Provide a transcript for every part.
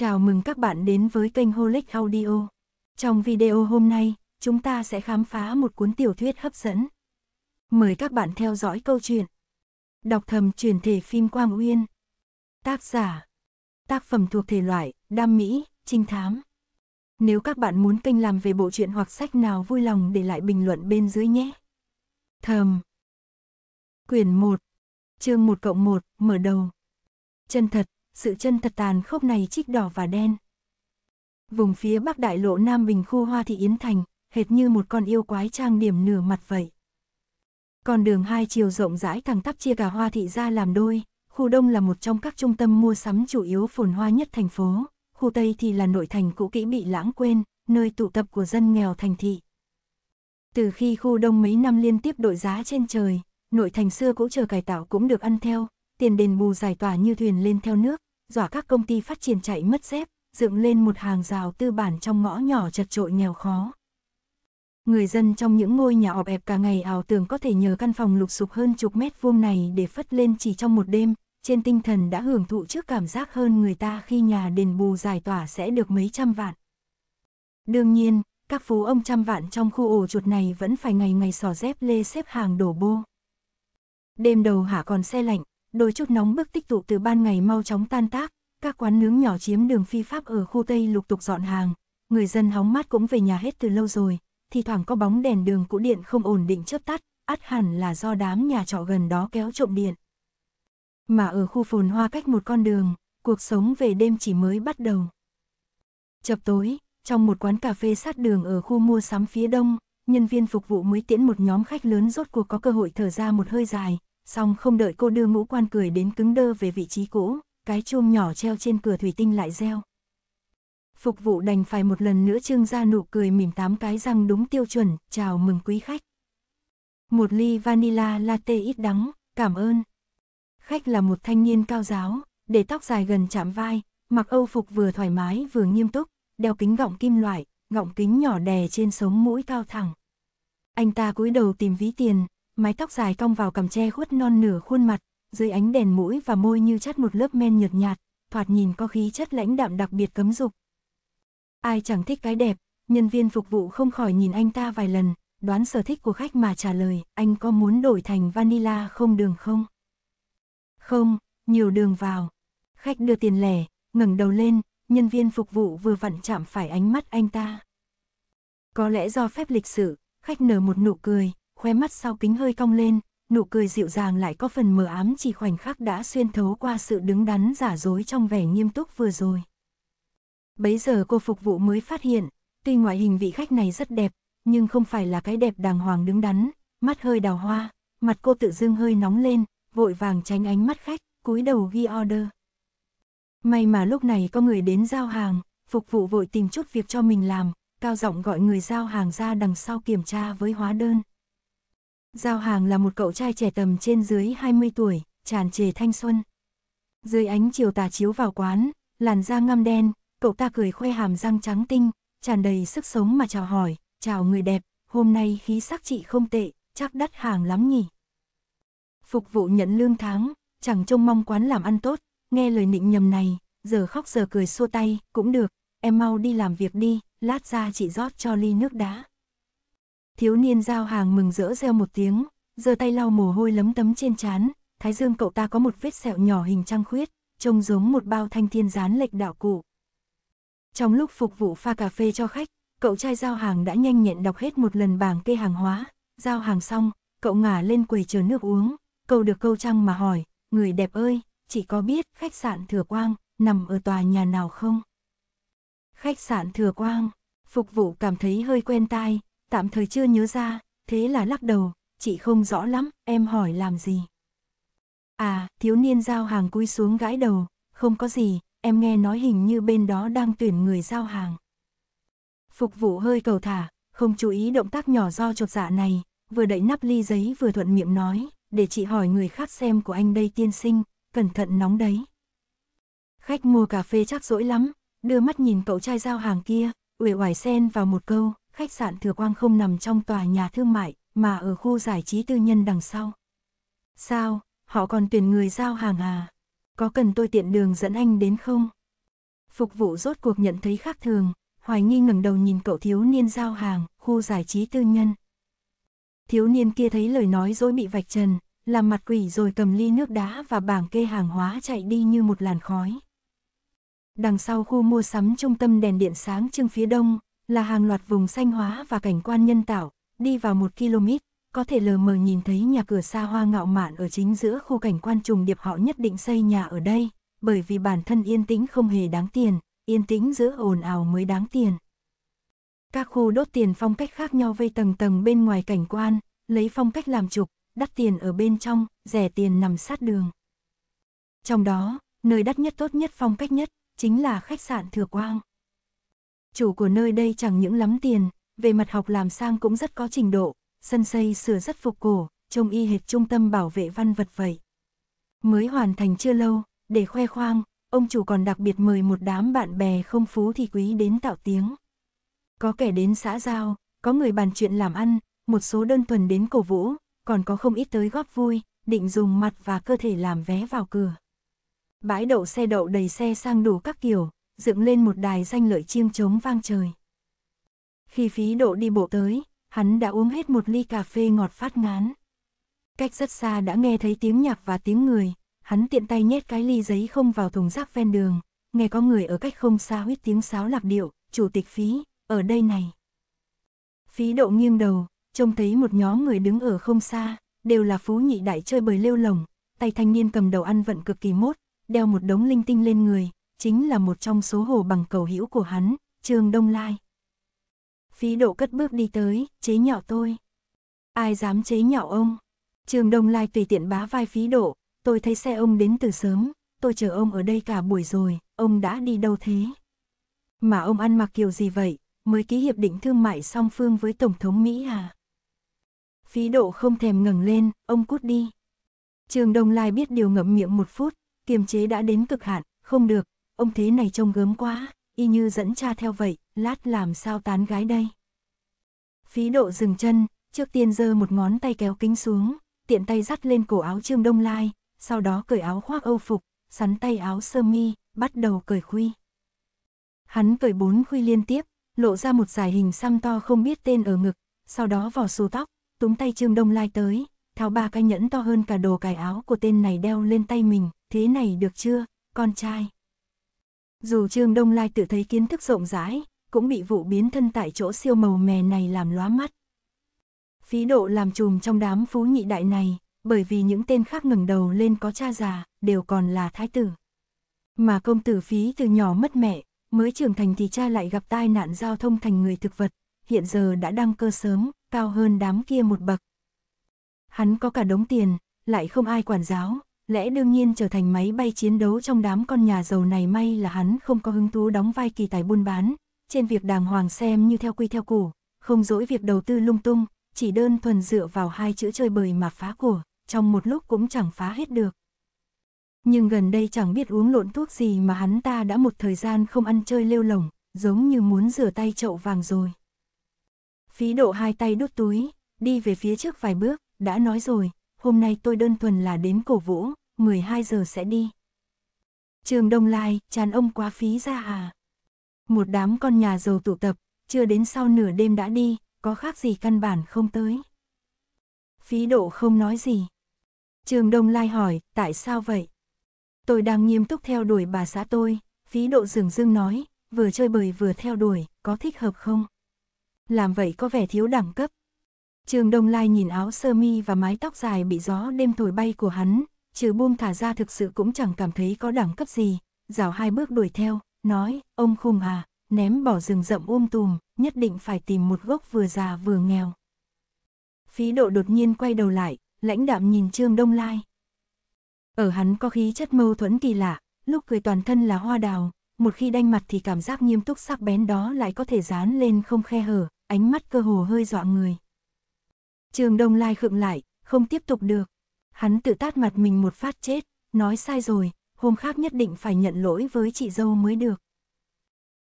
Chào mừng các bạn đến với kênh Holic Audio. Trong video hôm nay, chúng ta sẽ khám phá một cuốn tiểu thuyết hấp dẫn. Mời các bạn theo dõi câu chuyện. Đọc thầm truyền thể phim Quang Uyên. Tác giả. Tác phẩm thuộc thể loại, đam mỹ, trinh thám. Nếu các bạn muốn kênh làm về bộ truyện hoặc sách nào vui lòng để lại bình luận bên dưới nhé. Thầm. Quyển 1. Chương 1 cộng 1, mở đầu. Chân thật, sự chân thật tàn khốc này trích đỏ và đen. Vùng phía bắc đại lộ Nam Bình khu Hoa Thị Yến Thành, hệt như một con yêu quái trang điểm nửa mặt vậy. Con đường hai chiều rộng rãi thẳng tắp chia cả Hoa Thị ra làm đôi, khu Đông là một trong các trung tâm mua sắm chủ yếu phồn hoa nhất thành phố, khu Tây thì là nội thành cũ kỹ bị lãng quên, nơi tụ tập của dân nghèo thành thị. Từ khi khu Đông mấy năm liên tiếp đội giá trên trời, nội thành xưa cũ chờ cải tạo cũng được ăn theo, tiền đền bù giải tỏa như thuyền lên theo nước, dọa các công ty phát triển chạy mất dép, dựng lên một hàng rào tư bản trong ngõ nhỏ chật trội nghèo khó. Người dân trong những ngôi nhà ọp ẹp cả ngày ảo tưởng có thể nhờ căn phòng lục sụp hơn chục mét vuông này để phất lên chỉ trong một đêm, trên tinh thần đã hưởng thụ trước cảm giác hơn người ta khi nhà đền bù giải tỏa sẽ được mấy trăm vạn. Đương nhiên, các phú ông trăm vạn trong khu ổ chuột này vẫn phải ngày ngày sò dép lê xếp hàng đổ bô. Đêm đầu hạ còn xe lạnh, đôi chút nóng bức tích tụ từ ban ngày mau chóng tan tác, các quán nướng nhỏ chiếm đường phi pháp ở khu Tây lục tục dọn hàng, người dân hóng mát cũng về nhà hết từ lâu rồi, thì thoảng có bóng đèn đường cũ điện không ổn định chớp tắt, ắt hẳn là do đám nhà trọ gần đó kéo trộm điện. Mà ở khu phồn hoa cách một con đường, cuộc sống về đêm chỉ mới bắt đầu. Chập tối, trong một quán cà phê sát đường ở khu mua sắm phía đông, nhân viên phục vụ mới tiễn một nhóm khách lớn rốt cuộc có cơ hội thở ra một hơi dài, Xong không đợi cô đưa mũ quan cười đến cứng đơ về vị trí cũ, cái chuông nhỏ treo trên cửa thủy tinh lại reo. Phục vụ đành phải một lần nữa trưng ra nụ cười mỉm tám cái răng đúng tiêu chuẩn, chào mừng quý khách. Một ly vanilla latte ít đắng, cảm ơn. Khách là một thanh niên cao giáo, để tóc dài gần chạm vai, mặc âu phục vừa thoải mái vừa nghiêm túc, đeo kính gọng kim loại, gọng kính nhỏ đè trên sống mũi cao thẳng. Anh ta cúi đầu tìm ví tiền, mái tóc dài cong vào cằm che khuất non nửa khuôn mặt, dưới ánh đèn mũi và môi như chất một lớp men nhợt nhạt, thoạt nhìn có khí chất lãnh đạm đặc biệt cấm dục. Ai chẳng thích cái đẹp, nhân viên phục vụ không khỏi nhìn anh ta vài lần, đoán sở thích của khách mà trả lời, anh có muốn đổi thành vanilla không đường không? Không, nhiều đường vào. Khách đưa tiền lẻ, ngẩng đầu lên, nhân viên phục vụ vừa vặn chạm phải ánh mắt anh ta. Có lẽ do phép lịch sự, khách nở một nụ cười, khóe mắt sau kính hơi cong lên, nụ cười dịu dàng lại có phần mờ ám chỉ khoảnh khắc đã xuyên thấu qua sự đứng đắn giả dối trong vẻ nghiêm túc vừa rồi. Bấy giờ cô phục vụ mới phát hiện, tuy ngoại hình vị khách này rất đẹp, nhưng không phải là cái đẹp đàng hoàng đứng đắn, mắt hơi đào hoa, mặt cô tự dưng hơi nóng lên, vội vàng tránh ánh mắt khách, cúi đầu ghi order. May mà lúc này có người đến giao hàng, phục vụ vội tìm chút việc cho mình làm, cao giọng gọi người giao hàng ra đằng sau kiểm tra với hóa đơn. Giao hàng là một cậu trai trẻ tầm trên dưới 20 tuổi, tràn trề thanh xuân. Dưới ánh chiều tà chiếu vào quán, làn da ngăm đen, cậu ta cười khoe hàm răng trắng tinh, tràn đầy sức sống mà chào hỏi, chào người đẹp, hôm nay khí sắc chị không tệ, chắc đắt hàng lắm nhỉ. Phục vụ nhận lương tháng, chẳng trông mong quán làm ăn tốt, nghe lời nịnh nhầm này, giờ khóc giờ cười xua tay, cũng được, em mau đi làm việc đi, lát ra chị rót cho ly nước đá thiếu niên giao hàng mừng rỡ reo một tiếng, giơ tay lau mồ hôi lấm tấm trên trán, thái dương cậu ta có một vết sẹo nhỏ hình trăng khuyết, trông giống một bao thanh thiên gián lệch đạo cụ. Trong lúc phục vụ pha cà phê cho khách, cậu trai giao hàng đã nhanh nhẹn đọc hết một lần bảng kê hàng hóa, giao hàng xong, cậu ngả lên quầy chờ nước uống, câu được câu trăng mà hỏi, người đẹp ơi, chỉ có biết khách sạn Thừa Quang nằm ở tòa nhà nào không? Khách sạn Thừa Quang, phục vụ cảm thấy hơi quen tai, tạm thời chưa nhớ ra, thế là lắc đầu, chị không rõ lắm, em hỏi làm gì. À, thiếu niên giao hàng cúi xuống gãi đầu, không có gì, em nghe nói hình như bên đó đang tuyển người giao hàng. Phục vụ hơi cầu thả, không chú ý động tác nhỏ do chột dạ này, vừa đẩy nắp ly giấy vừa thuận miệng nói, để chị hỏi người khác xem của anh đây tiên sinh, cẩn thận nóng đấy. Khách mua cà phê chắc dỗi lắm, đưa mắt nhìn cậu trai giao hàng kia, uể oải xen vào một câu, khách sạn Thừa Quang không nằm trong tòa nhà thương mại, mà ở khu giải trí tư nhân đằng sau. Sao, họ còn tuyển người giao hàng à? Có cần tôi tiện đường dẫn anh đến không? Phục vụ rốt cuộc nhận thấy khác thường, hoài nghi ngẩng đầu nhìn cậu thiếu niên giao hàng, khu giải trí tư nhân. Thiếu niên kia thấy lời nói dối bị vạch trần, làm mặt quỷ rồi cầm ly nước đá và bảng kê hàng hóa chạy đi như một làn khói. Đằng sau khu mua sắm trung tâm đèn điện sáng trưng phía đông, là hàng loạt vùng xanh hóa và cảnh quan nhân tạo, đi vào một km, có thể lờ mờ nhìn thấy nhà cửa xa hoa ngạo mạn ở chính giữa khu cảnh quan trùng điệp họ nhất định xây nhà ở đây, bởi vì bản thân yên tĩnh không hề đáng tiền, yên tĩnh giữa ồn ào mới đáng tiền. Các khu đốt tiền phong cách khác nhau vây tầng tầng bên ngoài cảnh quan, lấy phong cách làm trục, đắt tiền ở bên trong, rẻ tiền nằm sát đường. Trong đó, nơi đắt nhất tốt nhất phong cách nhất, chính là khách sạn Thừa Quang. Chủ của nơi đây chẳng những lắm tiền, về mặt học làm sang cũng rất có trình độ, sân xây sửa rất phục cổ, trông y hệt trung tâm bảo vệ văn vật vậy. Mới hoàn thành chưa lâu, để khoe khoang, ông chủ còn đặc biệt mời một đám bạn bè không phú thì quý đến tạo tiếng. Có kẻ đến xã giao, có người bàn chuyện làm ăn, một số đơn thuần đến cổ vũ, còn có không ít tới góp vui, định dùng mặt và cơ thể làm vé vào cửa. Bãi đậu xe đậu đầy xe sang đủ các kiểu, dựng lên một đài danh lợi chiêm trống vang trời. Khi phí độ đi bộ tới, hắn đã uống hết một ly cà phê ngọt phát ngán. Cách rất xa đã nghe thấy tiếng nhạc và tiếng người, hắn tiện tay nhét cái ly giấy không vào thùng rác ven đường, nghe có người ở cách không xa huýt tiếng sáo lạc điệu, chủ tịch phí, ở đây này. Phí độ nghiêng đầu, trông thấy một nhóm người đứng ở không xa, đều là phú nhị đại chơi bời lêu lồng, tay thanh niên cầm đầu ăn vận cực kỳ mốt, đeo một đống linh tinh lên người, chính là một trong số hồ bằng cầu hữu của hắn, Trương Đông Lai. Phí độ cất bước đi tới, chế nhạo tôi. Ai dám chế nhạo ông? Trương Đông Lai tùy tiện bá vai phí độ, tôi thấy xe ông đến từ sớm, tôi chờ ông ở đây cả buổi rồi, ông đã đi đâu thế? Mà ông ăn mặc kiểu gì vậy, mới ký hiệp định thương mại song phương với Tổng thống Mỹ à? Phí độ không thèm ngẩng lên, ông cút đi. Trương Đông Lai biết điều ngậm miệng một phút, kiềm chế đã đến cực hạn, không được, ông thế này trông gớm quá, y như dẫn cha theo vậy, lát làm sao tán gái đây. Phí độ dừng chân, trước tiên giơ một ngón tay kéo kính xuống, tiện tay dắt lên cổ áo Trương Đông Lai, sau đó cởi áo khoác âu phục, sắn tay áo sơ mi, bắt đầu cởi khuy. Hắn cởi bốn khuy liên tiếp, lộ ra một giải hình xăm to không biết tên ở ngực, sau đó vò xù tóc, túm tay Trương Đông Lai tới, tháo ba cái nhẫn to hơn cả đồ cài áo của tên này đeo lên tay mình, thế này được chưa, con trai. Dù Trương Đông Lai tự thấy kiến thức rộng rãi, cũng bị vụ biến thân tại chỗ siêu màu mè này làm lóa mắt. Phí độ làm chùm trong đám phú nhị đại này, bởi vì những tên khác ngẩng đầu lên có cha già, đều còn là thái tử. Mà công tử phí từ nhỏ mất mẹ, mới trưởng thành thì cha lại gặp tai nạn giao thông thành người thực vật, hiện giờ đã đăng cơ sớm, cao hơn đám kia một bậc. Hắn có cả đống tiền, lại không ai quản giáo, lẽ đương nhiên trở thành máy bay chiến đấu trong đám con nhà giàu này may là hắn không có hứng thú đóng vai kỳ tài buôn bán, trên việc đàng hoàng xem như theo quy theo củ, không dỗi việc đầu tư lung tung, chỉ đơn thuần dựa vào hai chữ chơi bời mà phá của, trong một lúc cũng chẳng phá hết được. Nhưng gần đây chẳng biết uống lộn thuốc gì mà hắn ta đã một thời gian không ăn chơi lêu lỏng, giống như muốn rửa tay chậu vàng rồi. Phí độ hai tay đút túi, đi về phía trước vài bước, đã nói rồi, hôm nay tôi đơn thuần là đến cổ vũ, 12 giờ sẽ đi. Trường Đông Lai, chán ông quá phí ra hà. Một đám con nhà giàu tụ tập, chưa đến sau nửa đêm đã đi, có khác gì căn bản không tới. Phí độ không nói gì. Trường Đông Lai hỏi, tại sao vậy? Tôi đang nghiêm túc theo đuổi bà xã tôi, phí độ dường dưng nói, vừa chơi bời vừa theo đuổi, có thích hợp không? Làm vậy có vẻ thiếu đẳng cấp. Trường Đông Lai nhìn áo sơ mi và mái tóc dài bị gió đêm thổi bay của hắn, trừ buông thả ra thực sự cũng chẳng cảm thấy có đẳng cấp gì, rào hai bước đuổi theo, nói, ông khùng à, ném bỏ rừng rậm um tùm, nhất định phải tìm một gốc vừa già vừa nghèo. Phí độ đột nhiên quay đầu lại, lãnh đạm nhìn Trương Đông Lai. Ở hắn có khí chất mâu thuẫn kỳ lạ, lúc cười toàn thân là hoa đào, một khi đanh mặt thì cảm giác nghiêm túc sắc bén đó lại có thể dán lên không khe hở, ánh mắt cơ hồ hơi dọa người. Trường Đông Lai khựng lại, không tiếp tục được hắn tự tát mặt mình một phát chết, nói sai rồi, hôm khác nhất định phải nhận lỗi với chị dâu mới được.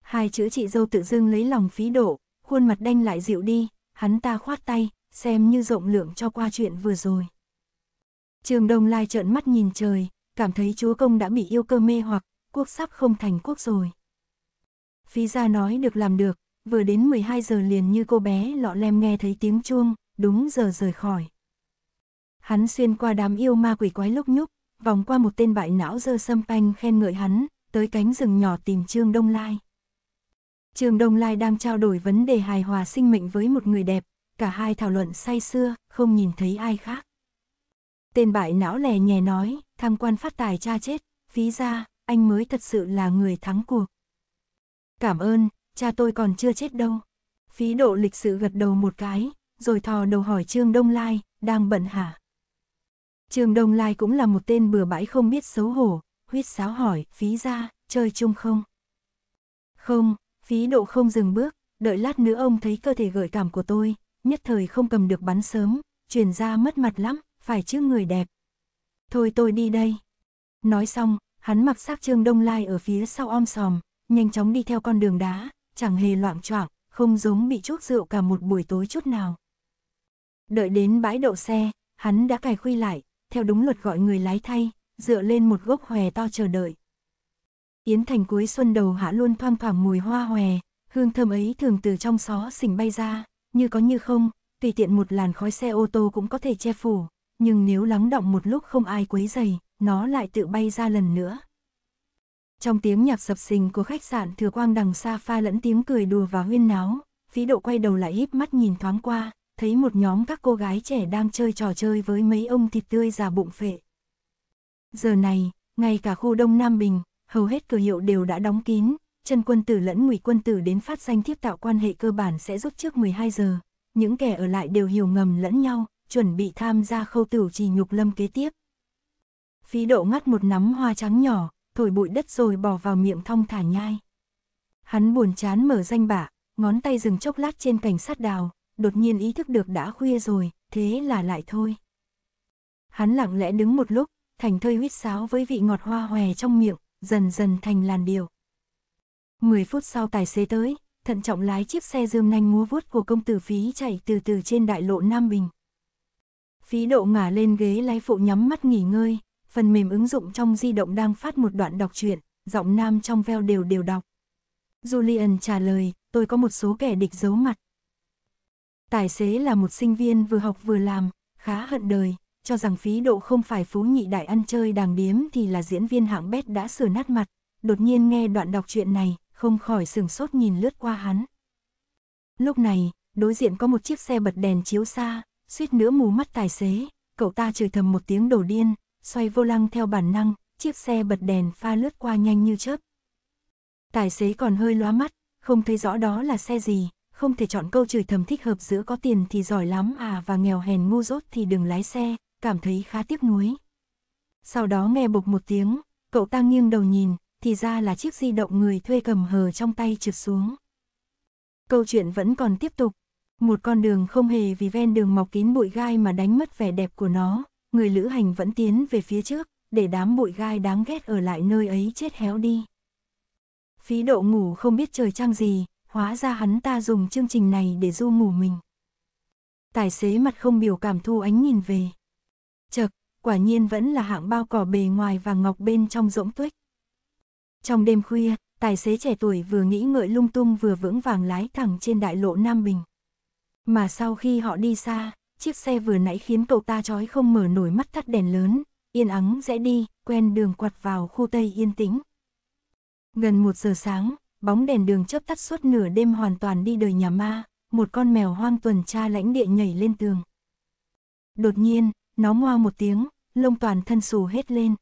Hai chữ chị dâu tự dưng lấy lòng phí độ, khuôn mặt đanh lại dịu đi, hắn ta khoát tay, xem như rộng lượng cho qua chuyện vừa rồi. Trường Đông Lai trợn mắt nhìn trời, cảm thấy chúa công đã bị yêu cơ mê hoặc, quốc sắp không thành quốc rồi. Phí gia nói được làm được, vừa đến 12 giờ liền như cô bé lọ lem nghe thấy tiếng chuông, đúng giờ rời khỏi. Hắn xuyên qua đám yêu ma quỷ quái lúc nhúc, vòng qua một tên bại não dơ sâm panh khen ngợi hắn, tới cánh rừng nhỏ tìm Trương Đông Lai. Trương Đông Lai đang trao đổi vấn đề hài hòa sinh mệnh với một người đẹp, cả hai thảo luận say sưa, không nhìn thấy ai khác. Tên bại não lè nhè nói, tham quan phát tài cha chết, phí ra, anh mới thật sự là người thắng cuộc. Cảm ơn, cha tôi còn chưa chết đâu. Phí độ lịch sự gật đầu một cái, rồi thò đầu hỏi Trương Đông Lai, đang bận hả? Trường Đông Lai cũng là một tên bừa bãi không biết xấu hổ, huyết sáo hỏi, phí ra, chơi chung không? Không, phí độ không dừng bước, đợi lát nữa ông thấy cơ thể gợi cảm của tôi, nhất thời không cầm được bắn sớm, truyền ra mất mặt lắm, phải chứ người đẹp. Thôi tôi đi đây. Nói xong, hắn mặc xác trương đông lai ở phía sau om sòm, nhanh chóng đi theo con đường đá, chẳng hề loạn choạng, không giống bị chuốc rượu cả một buổi tối chút nào. Đợi đến bãi đậu xe, hắn đã cài khuy lại, theo đúng luật gọi người lái thay, dựa lên một gốc hòe to chờ đợi. Yến Thành cuối xuân đầu hạ luôn thoang thoảng mùi hoa hòe, hương thơm ấy thường từ trong xó xỉnh bay ra, như có như không, tùy tiện một làn khói xe ô tô cũng có thể che phủ, nhưng nếu lắng động một lúc không ai quấy dày, nó lại tự bay ra lần nữa. Trong tiếng nhạc sập sình của khách sạn thừa quang đằng xa pha lẫn tiếng cười đùa và huyên náo, phí độ quay đầu lại híp mắt nhìn thoáng qua, thấy một nhóm các cô gái trẻ đang chơi trò chơi với mấy ông thịt tươi già bụng phệ. Giờ này, ngay cả khu Đông Nam Bình, hầu hết cửa hiệu đều đã đóng kín, chân quân tử lẫn ngụy quân tử đến phát danh thiếp tạo quan hệ cơ bản sẽ rút trước 12 giờ. Những kẻ ở lại đều hiểu ngầm lẫn nhau, chuẩn bị tham gia khâu tửu trì nhục lâm kế tiếp. Phí độ ngắt một nắm hoa trắng nhỏ, thổi bụi đất rồi bỏ vào miệng thong thả nhai. Hắn buồn chán mở danh bạ, ngón tay dừng chốc lát trên cảnh sát đào, đột nhiên ý thức được đã khuya rồi, thế là lại thôi. Hắn lặng lẽ đứng một lúc, thành thơi huýt sáo với vị ngọt hoa hòe trong miệng, dần dần thành làn điệu. mười phút sau tài xế tới, thận trọng lái chiếc xe dương nanh múa vuốt của công tử phí chạy từ từ trên đại lộ Nam Bình. Phí độ ngả lên ghế lái phụ nhắm mắt nghỉ ngơi, phần mềm ứng dụng trong di động đang phát một đoạn đọc truyện, giọng nam trong veo đều đều đọc. Julian trả lời, tôi có một số kẻ địch giấu mặt, Tài xế là một sinh viên vừa học vừa làm, khá hận đời, cho rằng phí độ không phải phú nhị đại ăn chơi đàng điếm thì là diễn viên hạng bét đã sửa nát mặt, đột nhiên nghe đoạn đọc chuyện này, không khỏi sừng sốt nhìn lướt qua hắn. Lúc này, đối diện có một chiếc xe bật đèn chiếu xa, suýt nữa mù mắt tài xế, cậu ta chửi thầm một tiếng đổ điên, xoay vô lăng theo bản năng, chiếc xe bật đèn pha lướt qua nhanh như chớp. Tài xế còn hơi lóa mắt, không thấy rõ đó là xe gì, không thể chọn câu chửi thầm thích hợp giữa có tiền thì giỏi lắm à và nghèo hèn ngu dốt thì đừng lái xe, cảm thấy khá tiếc nuối. Sau đó nghe bục một tiếng, cậu ta nghiêng đầu nhìn, thì ra là chiếc di động người thuê cầm hờ trong tay trượt xuống. Câu chuyện vẫn còn tiếp tục. Một con đường không hề vì ven đường mọc kín bụi gai mà đánh mất vẻ đẹp của nó, người lữ hành vẫn tiến về phía trước, để đám bụi gai đáng ghét ở lại nơi ấy chết héo đi. Phí độ ngủ không biết trời trăng gì, hóa ra hắn ta dùng chương trình này để du ngủ mình. Tài xế mặt không biểu cảm thu ánh nhìn về. Chật, quả nhiên vẫn là hạng bao cỏ bề ngoài và ngọc bên trong rỗng tuếch. Trong đêm khuya, tài xế trẻ tuổi vừa nghĩ ngợi lung tung vừa vững vàng lái thẳng trên đại lộ Nam Bình. Mà sau khi họ đi xa, chiếc xe vừa nãy khiến cậu ta trói không mở nổi mắt thắt đèn lớn, yên ắng dễ đi, quen đường quặt vào khu Tây yên tĩnh. Gần một giờ sáng, bóng đèn đường chớp tắt suốt nửa đêm hoàn toàn đi đời nhà ma, một con mèo hoang tuần tra lãnh địa nhảy lên tường. Đột nhiên, nó ngoa một tiếng, lông toàn thân xù hết lên.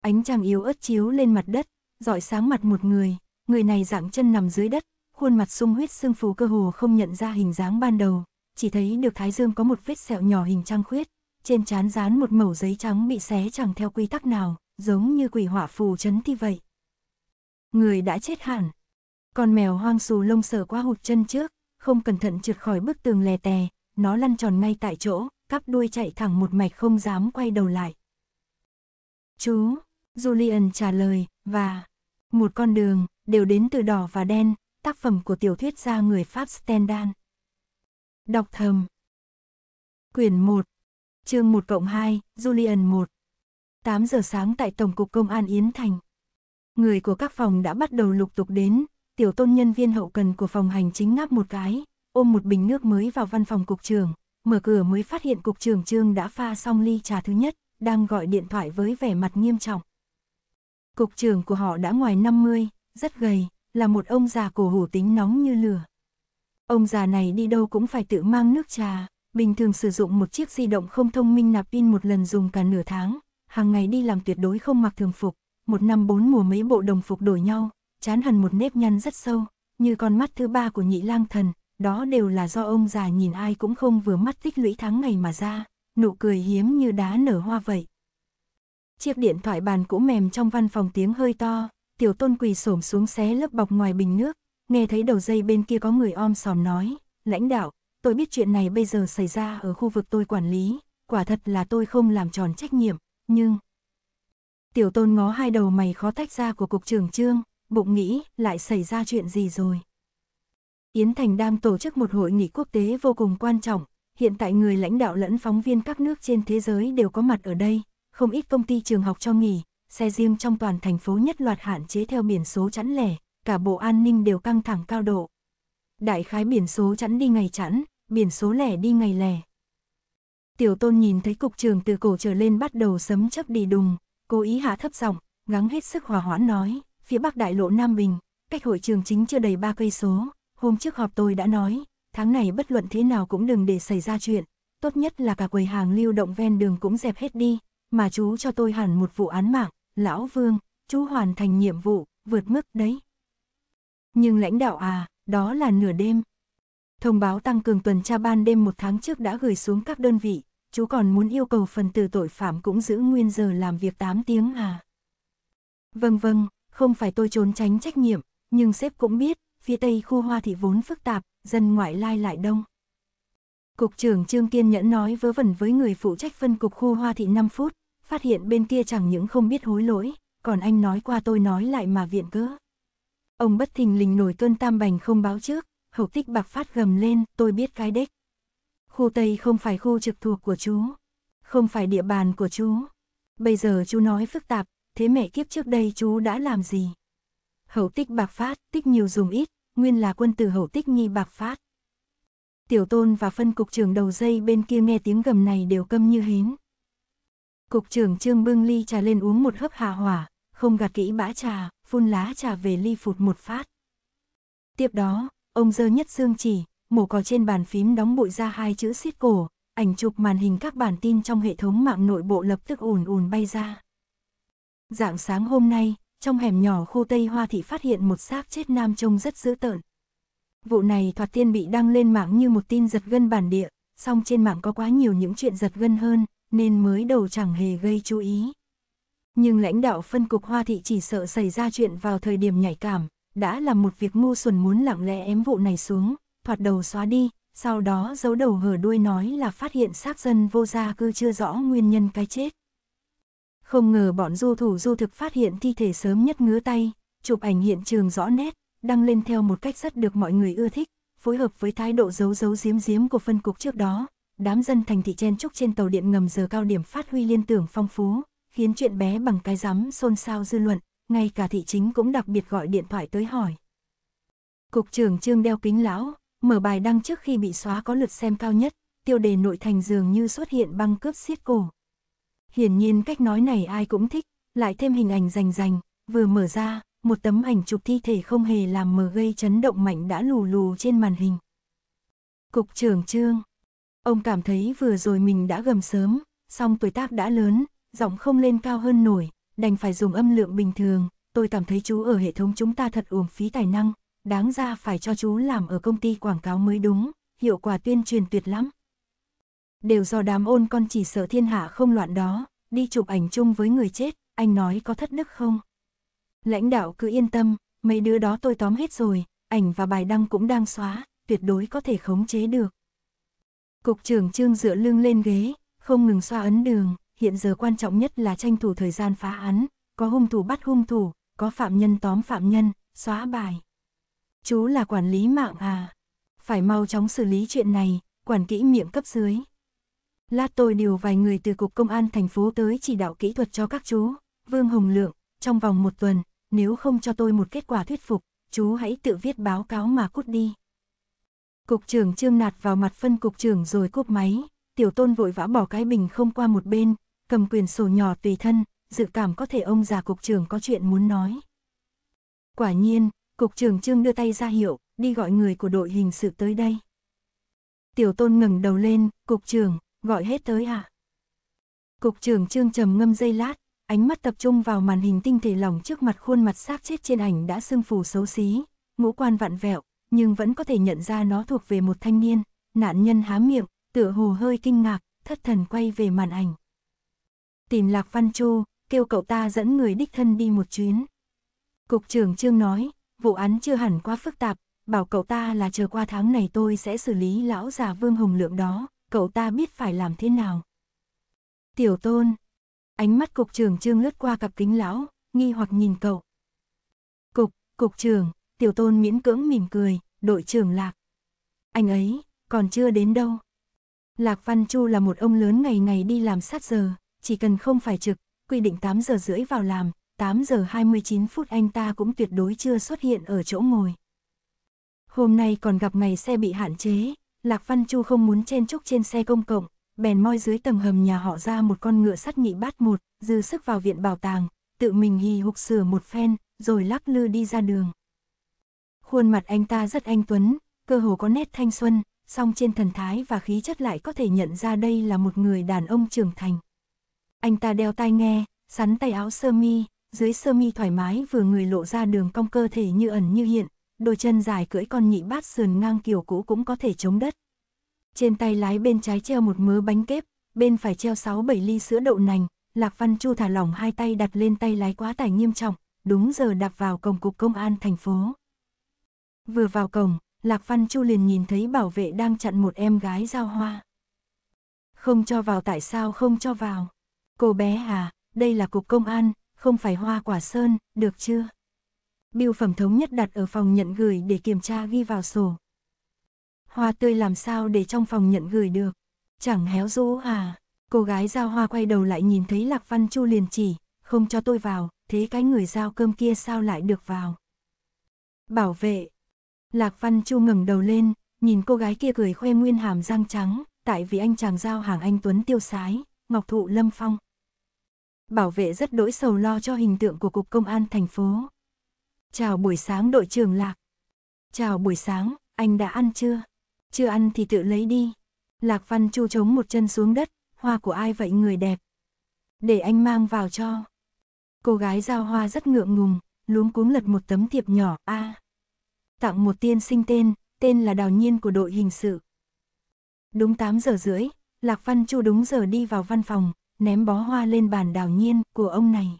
Ánh trăng yếu ớt chiếu lên mặt đất, dọi sáng mặt một người, người này dạng chân nằm dưới đất, khuôn mặt sung huyết xương phù cơ hồ không nhận ra hình dáng ban đầu, chỉ thấy được thái dương có một vết sẹo nhỏ hình trăng khuyết, trên trán dán một mẩu giấy trắng bị xé chẳng theo quy tắc nào, giống như quỷ hỏa phù chấn thi vậy người đã chết hẳn. Con mèo hoang xù lông sờ qua hụt chân trước, không cẩn thận trượt khỏi bức tường lè tè, nó lăn tròn ngay tại chỗ, cắp đuôi chạy thẳng một mạch không dám quay đầu lại. Chú, Julian trả lời, và một con đường, đều đến từ đỏ và đen, tác phẩm của tiểu thuyết gia người Pháp Stendhal. Đọc thầm Quyển 1 Chương 1 cộng 2, Julian 1 8 giờ sáng tại Tổng cục Công an Yến Thành người của các phòng đã bắt đầu lục tục đến, tiểu tôn nhân viên hậu cần của phòng hành chính ngáp một cái, ôm một bình nước mới vào văn phòng cục trưởng, mở cửa mới phát hiện cục trưởng Trương đã pha xong ly trà thứ nhất, đang gọi điện thoại với vẻ mặt nghiêm trọng. Cục trưởng của họ đã ngoài 50, rất gầy, là một ông già cổ hủ tính nóng như lửa. Ông già này đi đâu cũng phải tự mang nước trà, bình thường sử dụng một chiếc di động không thông minh nạp pin một lần dùng cả nửa tháng, hàng ngày đi làm tuyệt đối không mặc thường phục, một năm bốn mùa mấy bộ đồng phục đổi nhau, chán hẳn một nếp nhăn rất sâu, như con mắt thứ ba của nhị lang thần, đó đều là do ông già nhìn ai cũng không vừa mắt tích lũy tháng ngày mà ra, nụ cười hiếm như đá nở hoa vậy. Chiếc điện thoại bàn cũ mềm trong văn phòng tiếng hơi to, tiểu tôn quỳ xổm xuống xé lớp bọc ngoài bình nước, nghe thấy đầu dây bên kia có người om sòm nói, lãnh đạo, tôi biết chuyện này bây giờ xảy ra ở khu vực tôi quản lý, quả thật là tôi không làm tròn trách nhiệm, nhưng... Tiểu tôn ngó hai đầu mày khó tách ra của cục trưởng trương, bụng nghĩ lại xảy ra chuyện gì rồi. Yến Thành đang tổ chức một hội nghị quốc tế vô cùng quan trọng, hiện tại người lãnh đạo lẫn phóng viên các nước trên thế giới đều có mặt ở đây, không ít công ty trường học cho nghỉ, xe riêng trong toàn thành phố nhất loạt hạn chế theo biển số chẵn lẻ, cả bộ an ninh đều căng thẳng cao độ. Đại khái biển số chẵn đi ngày chẵn, biển số lẻ đi ngày lẻ. Tiểu tôn nhìn thấy cục trường từ cổ trở lên bắt đầu sấm chấp đi đùng, cố ý hạ thấp giọng, gắng hết sức hòa hoãn nói, phía bắc đại lộ Nam Bình, cách hội trường chính chưa đầy ba cây số, hôm trước họp tôi đã nói, tháng này bất luận thế nào cũng đừng để xảy ra chuyện, tốt nhất là cả quầy hàng lưu động ven đường cũng dẹp hết đi, mà chú cho tôi hẳn một vụ án mạng, lão Vương, chú hoàn thành nhiệm vụ, vượt mức đấy. Nhưng lãnh đạo à, đó là nửa đêm. Thông báo tăng cường tuần tra ban đêm một tháng trước đã gửi xuống các đơn vị, chú còn muốn yêu cầu phần tử tội phạm cũng giữ nguyên giờ làm việc 8 tiếng à? Vâng vâng, không phải tôi trốn tránh trách nhiệm, nhưng sếp cũng biết, phía tây khu hoa thị vốn phức tạp, dân ngoại lai lại đông. Cục trưởng Trương Kiên Nhẫn nói vớ vẩn với người phụ trách phân cục khu hoa thị 5 phút, phát hiện bên kia chẳng những không biết hối lỗi, còn anh nói qua tôi nói lại mà viện cớ. Ông bất thình lình nổi cơn tam bành không báo trước, hậu tích bạc phát gầm lên, tôi biết cái đếch. Khu Tây không phải khu trực thuộc của chú, không phải địa bàn của chú. Bây giờ chú nói phức tạp, thế mẹ kiếp trước đây chú đã làm gì? Hậu tích bạc phát, tích nhiều dùng ít, nguyên là quân tử hậu tích nghi bạc phát. Tiểu tôn và phân cục trưởng đầu dây bên kia nghe tiếng gầm này đều câm như hến. Cục trưởng Trương bưng ly trà lên uống một hớp hạ hỏa, không gạt kỹ bã trà, phun lá trà về ly phụt một phát. Tiếp đó, ông dơ nhất dương chỉ, mổ cò trên bàn phím đóng bụi ra hai chữ xiết cổ, ảnh chụp màn hình các bản tin trong hệ thống mạng nội bộ lập tức ùn ùn bay ra. Dạng sáng hôm nay, trong hẻm nhỏ khu Tây Hoa Thị phát hiện một xác chết nam trông rất dữ tợn. Vụ này thoạt tiên bị đăng lên mạng như một tin giật gân bản địa, song trên mạng có quá nhiều những chuyện giật gân hơn, nên mới đầu chẳng hề gây chú ý. Nhưng lãnh đạo phân cục Hoa Thị chỉ sợ xảy ra chuyện vào thời điểm nhạy cảm, đã làm một việc ngu xuẩn muốn lặng lẽ ém vụ này xuống, thoạt đầu xóa đi, sau đó giấu đầu hở đuôi nói là phát hiện xác dân vô gia cư chưa rõ nguyên nhân cái chết. Không ngờ bọn du thủ du thực phát hiện thi thể sớm nhất ngứa tay, chụp ảnh hiện trường rõ nét, đăng lên theo một cách rất được mọi người ưa thích, phối hợp với thái độ giấu giấu giếm giếm của phân cục trước đó. Đám dân thành thị chen trúc trên tàu điện ngầm giờ cao điểm phát huy liên tưởng phong phú, khiến chuyện bé bằng cái rắm xôn xao dư luận, ngay cả thị chính cũng đặc biệt gọi điện thoại tới hỏi. Cục trưởng Trương đeo kính lão, Mở bài đăng trước khi bị xóa có lượt xem cao nhất, tiêu đề nội thành dường như xuất hiện băng cướp siết cổ. Hiển nhiên cách nói này ai cũng thích, lại thêm hình ảnh rành rành, vừa mở ra, một tấm ảnh chụp thi thể không hề làm mờ gây chấn động mạnh đã lù lù trên màn hình. Cục trưởng Trương Ông cảm thấy vừa rồi mình đã gầm sớm, song tuổi tác đã lớn, giọng không lên cao hơn nổi, đành phải dùng âm lượng bình thường. Tôi cảm thấy chú ở hệ thống chúng ta thật uổng phí tài năng, đáng ra phải cho chú làm ở công ty quảng cáo mới đúng, hiệu quả tuyên truyền tuyệt lắm. Đều do đám ôn con chỉ sợ thiên hạ không loạn đó, đi chụp ảnh chung với người chết, anh nói có thất đức không? Lãnh đạo cứ yên tâm, mấy đứa đó tôi tóm hết rồi, ảnh và bài đăng cũng đang xóa, tuyệt đối có thể khống chế được. Cục trưởng Trương dựa lưng lên ghế, không ngừng xoa ấn đường, hiện giờ quan trọng nhất là tranh thủ thời gian phá án, có hung thủ bắt hung thủ, có phạm nhân tóm phạm nhân, xóa bài. Chú là quản lý mạng à? Phải mau chóng xử lý chuyện này, quản kỹ miệng cấp dưới. Lát tôi điều vài người từ Cục Công an thành phố tới chỉ đạo kỹ thuật cho các chú, Vương Hồng Lượng, trong vòng một tuần, nếu không cho tôi một kết quả thuyết phục, chú hãy tự viết báo cáo mà cút đi. Cục trưởng trương nạt vào mặt phân cục trưởng rồi cúp máy, tiểu tôn vội vã bỏ cái bình không qua một bên, cầm quyền sổ nhỏ tùy thân, dự cảm có thể ông già cục trưởng có chuyện muốn nói. Quả nhiên, Cục trưởng Trương đưa tay ra hiệu, đi gọi người của đội hình sự tới đây. Tiểu tôn ngẩng đầu lên, cục trưởng, gọi hết tới À? Cục trưởng Trương trầm ngâm dây lát, ánh mắt tập trung vào màn hình tinh thể lỏng trước mặt khuôn mặt xác chết trên ảnh đã sưng phù xấu xí, ngũ quan vặn vẹo, nhưng vẫn có thể nhận ra nó thuộc về một thanh niên, nạn nhân há miệng, tựa hồ hơi kinh ngạc, thất thần quay về màn ảnh. Tìm Lạc Văn Chu, kêu cậu ta dẫn người đích thân đi một chuyến. Cục trưởng Trương nói, vụ án chưa hẳn quá phức tạp, bảo cậu ta là chờ qua tháng này tôi sẽ xử lý lão già Vương Hồng Lượng đó, cậu ta biết phải làm thế nào. Tiểu tôn, ánh mắt cục trưởng trương lướt qua cặp kính lão, nghi hoặc nhìn cậu. Cục, cục trưởng, tiểu tôn miễn cưỡng mỉm cười, đội trưởng lạc. Anh ấy, còn chưa đến đâu. Lạc Văn Chu là một ông lớn ngày ngày đi làm sát giờ, chỉ cần không phải trực, quy định 8 giờ rưỡi vào làm, 8 giờ 29 phút anh ta cũng tuyệt đối chưa xuất hiện ở chỗ ngồi. Hôm nay còn gặp ngày xe bị hạn chế, Lạc Văn Chu không muốn chen chúc trên xe công cộng, bèn moi dưới tầng hầm nhà họ ra một con ngựa sắt nhị bát một, dư sức vào viện bảo tàng, tự mình hì hục sửa một phen, rồi lắc lư đi ra đường. Khuôn mặt anh ta rất anh tuấn, cơ hồ có nét thanh xuân, song trên thần thái và khí chất lại có thể nhận ra đây là một người đàn ông trưởng thành. Anh ta đeo tai nghe, sắn tay áo sơ mi, dưới sơ mi thoải mái vừa người lộ ra đường cong cơ thể như ẩn như hiện, đôi chân dài cưỡi con nhị bát sườn ngang kiểu cũ cũng có thể chống đất. Trên tay lái bên trái treo một mớ bánh kép, bên phải treo 6-7 ly sữa đậu nành, Lạc Văn Chu thả lỏng hai tay đặt lên tay lái quá tải nghiêm trọng, đúng giờ đạp vào cổng cục công an thành phố. Vừa vào cổng, Lạc Văn Chu liền nhìn thấy bảo vệ đang chặn một em gái giao hoa. Không cho vào tại sao không cho vào? Cô bé à, đây là cục công an, không phải hoa quả sơn, được chưa? Biêu phẩm thống nhất đặt ở phòng nhận gửi để kiểm tra ghi vào sổ. Hoa tươi làm sao để trong phòng nhận gửi được? Chẳng héo rũ à? Cô gái giao hoa quay đầu lại nhìn thấy Lạc Văn Chu liền chỉ, không cho tôi vào, thế cái người giao cơm kia sao lại được vào? Bảo vệ. Lạc Văn Chu ngẩng đầu lên, nhìn cô gái kia cười khoe nguyên hàm răng trắng, tại vì anh chàng giao hàng anh Tuấn tiêu sái, ngọc thụ lâm phong, bảo vệ rất đỗi sầu lo cho hình tượng của Cục Công an thành phố. Chào buổi sáng đội trưởng Lạc. Chào buổi sáng, anh đã ăn chưa? Chưa ăn thì tự lấy đi. Lạc Văn Chu chống một chân xuống đất, hoa của ai vậy người đẹp? Để anh mang vào cho. Cô gái giao hoa rất ngượng ngùng, luống cuống lật một tấm thiệp nhỏ, a à, Tặng một tiên sinh tên, tên là đào nhiên của đội hình sự. Đúng 8 giờ rưỡi, Lạc Văn Chu đúng giờ đi vào văn phòng, ném bó hoa lên bàn đào nhiên của ông này.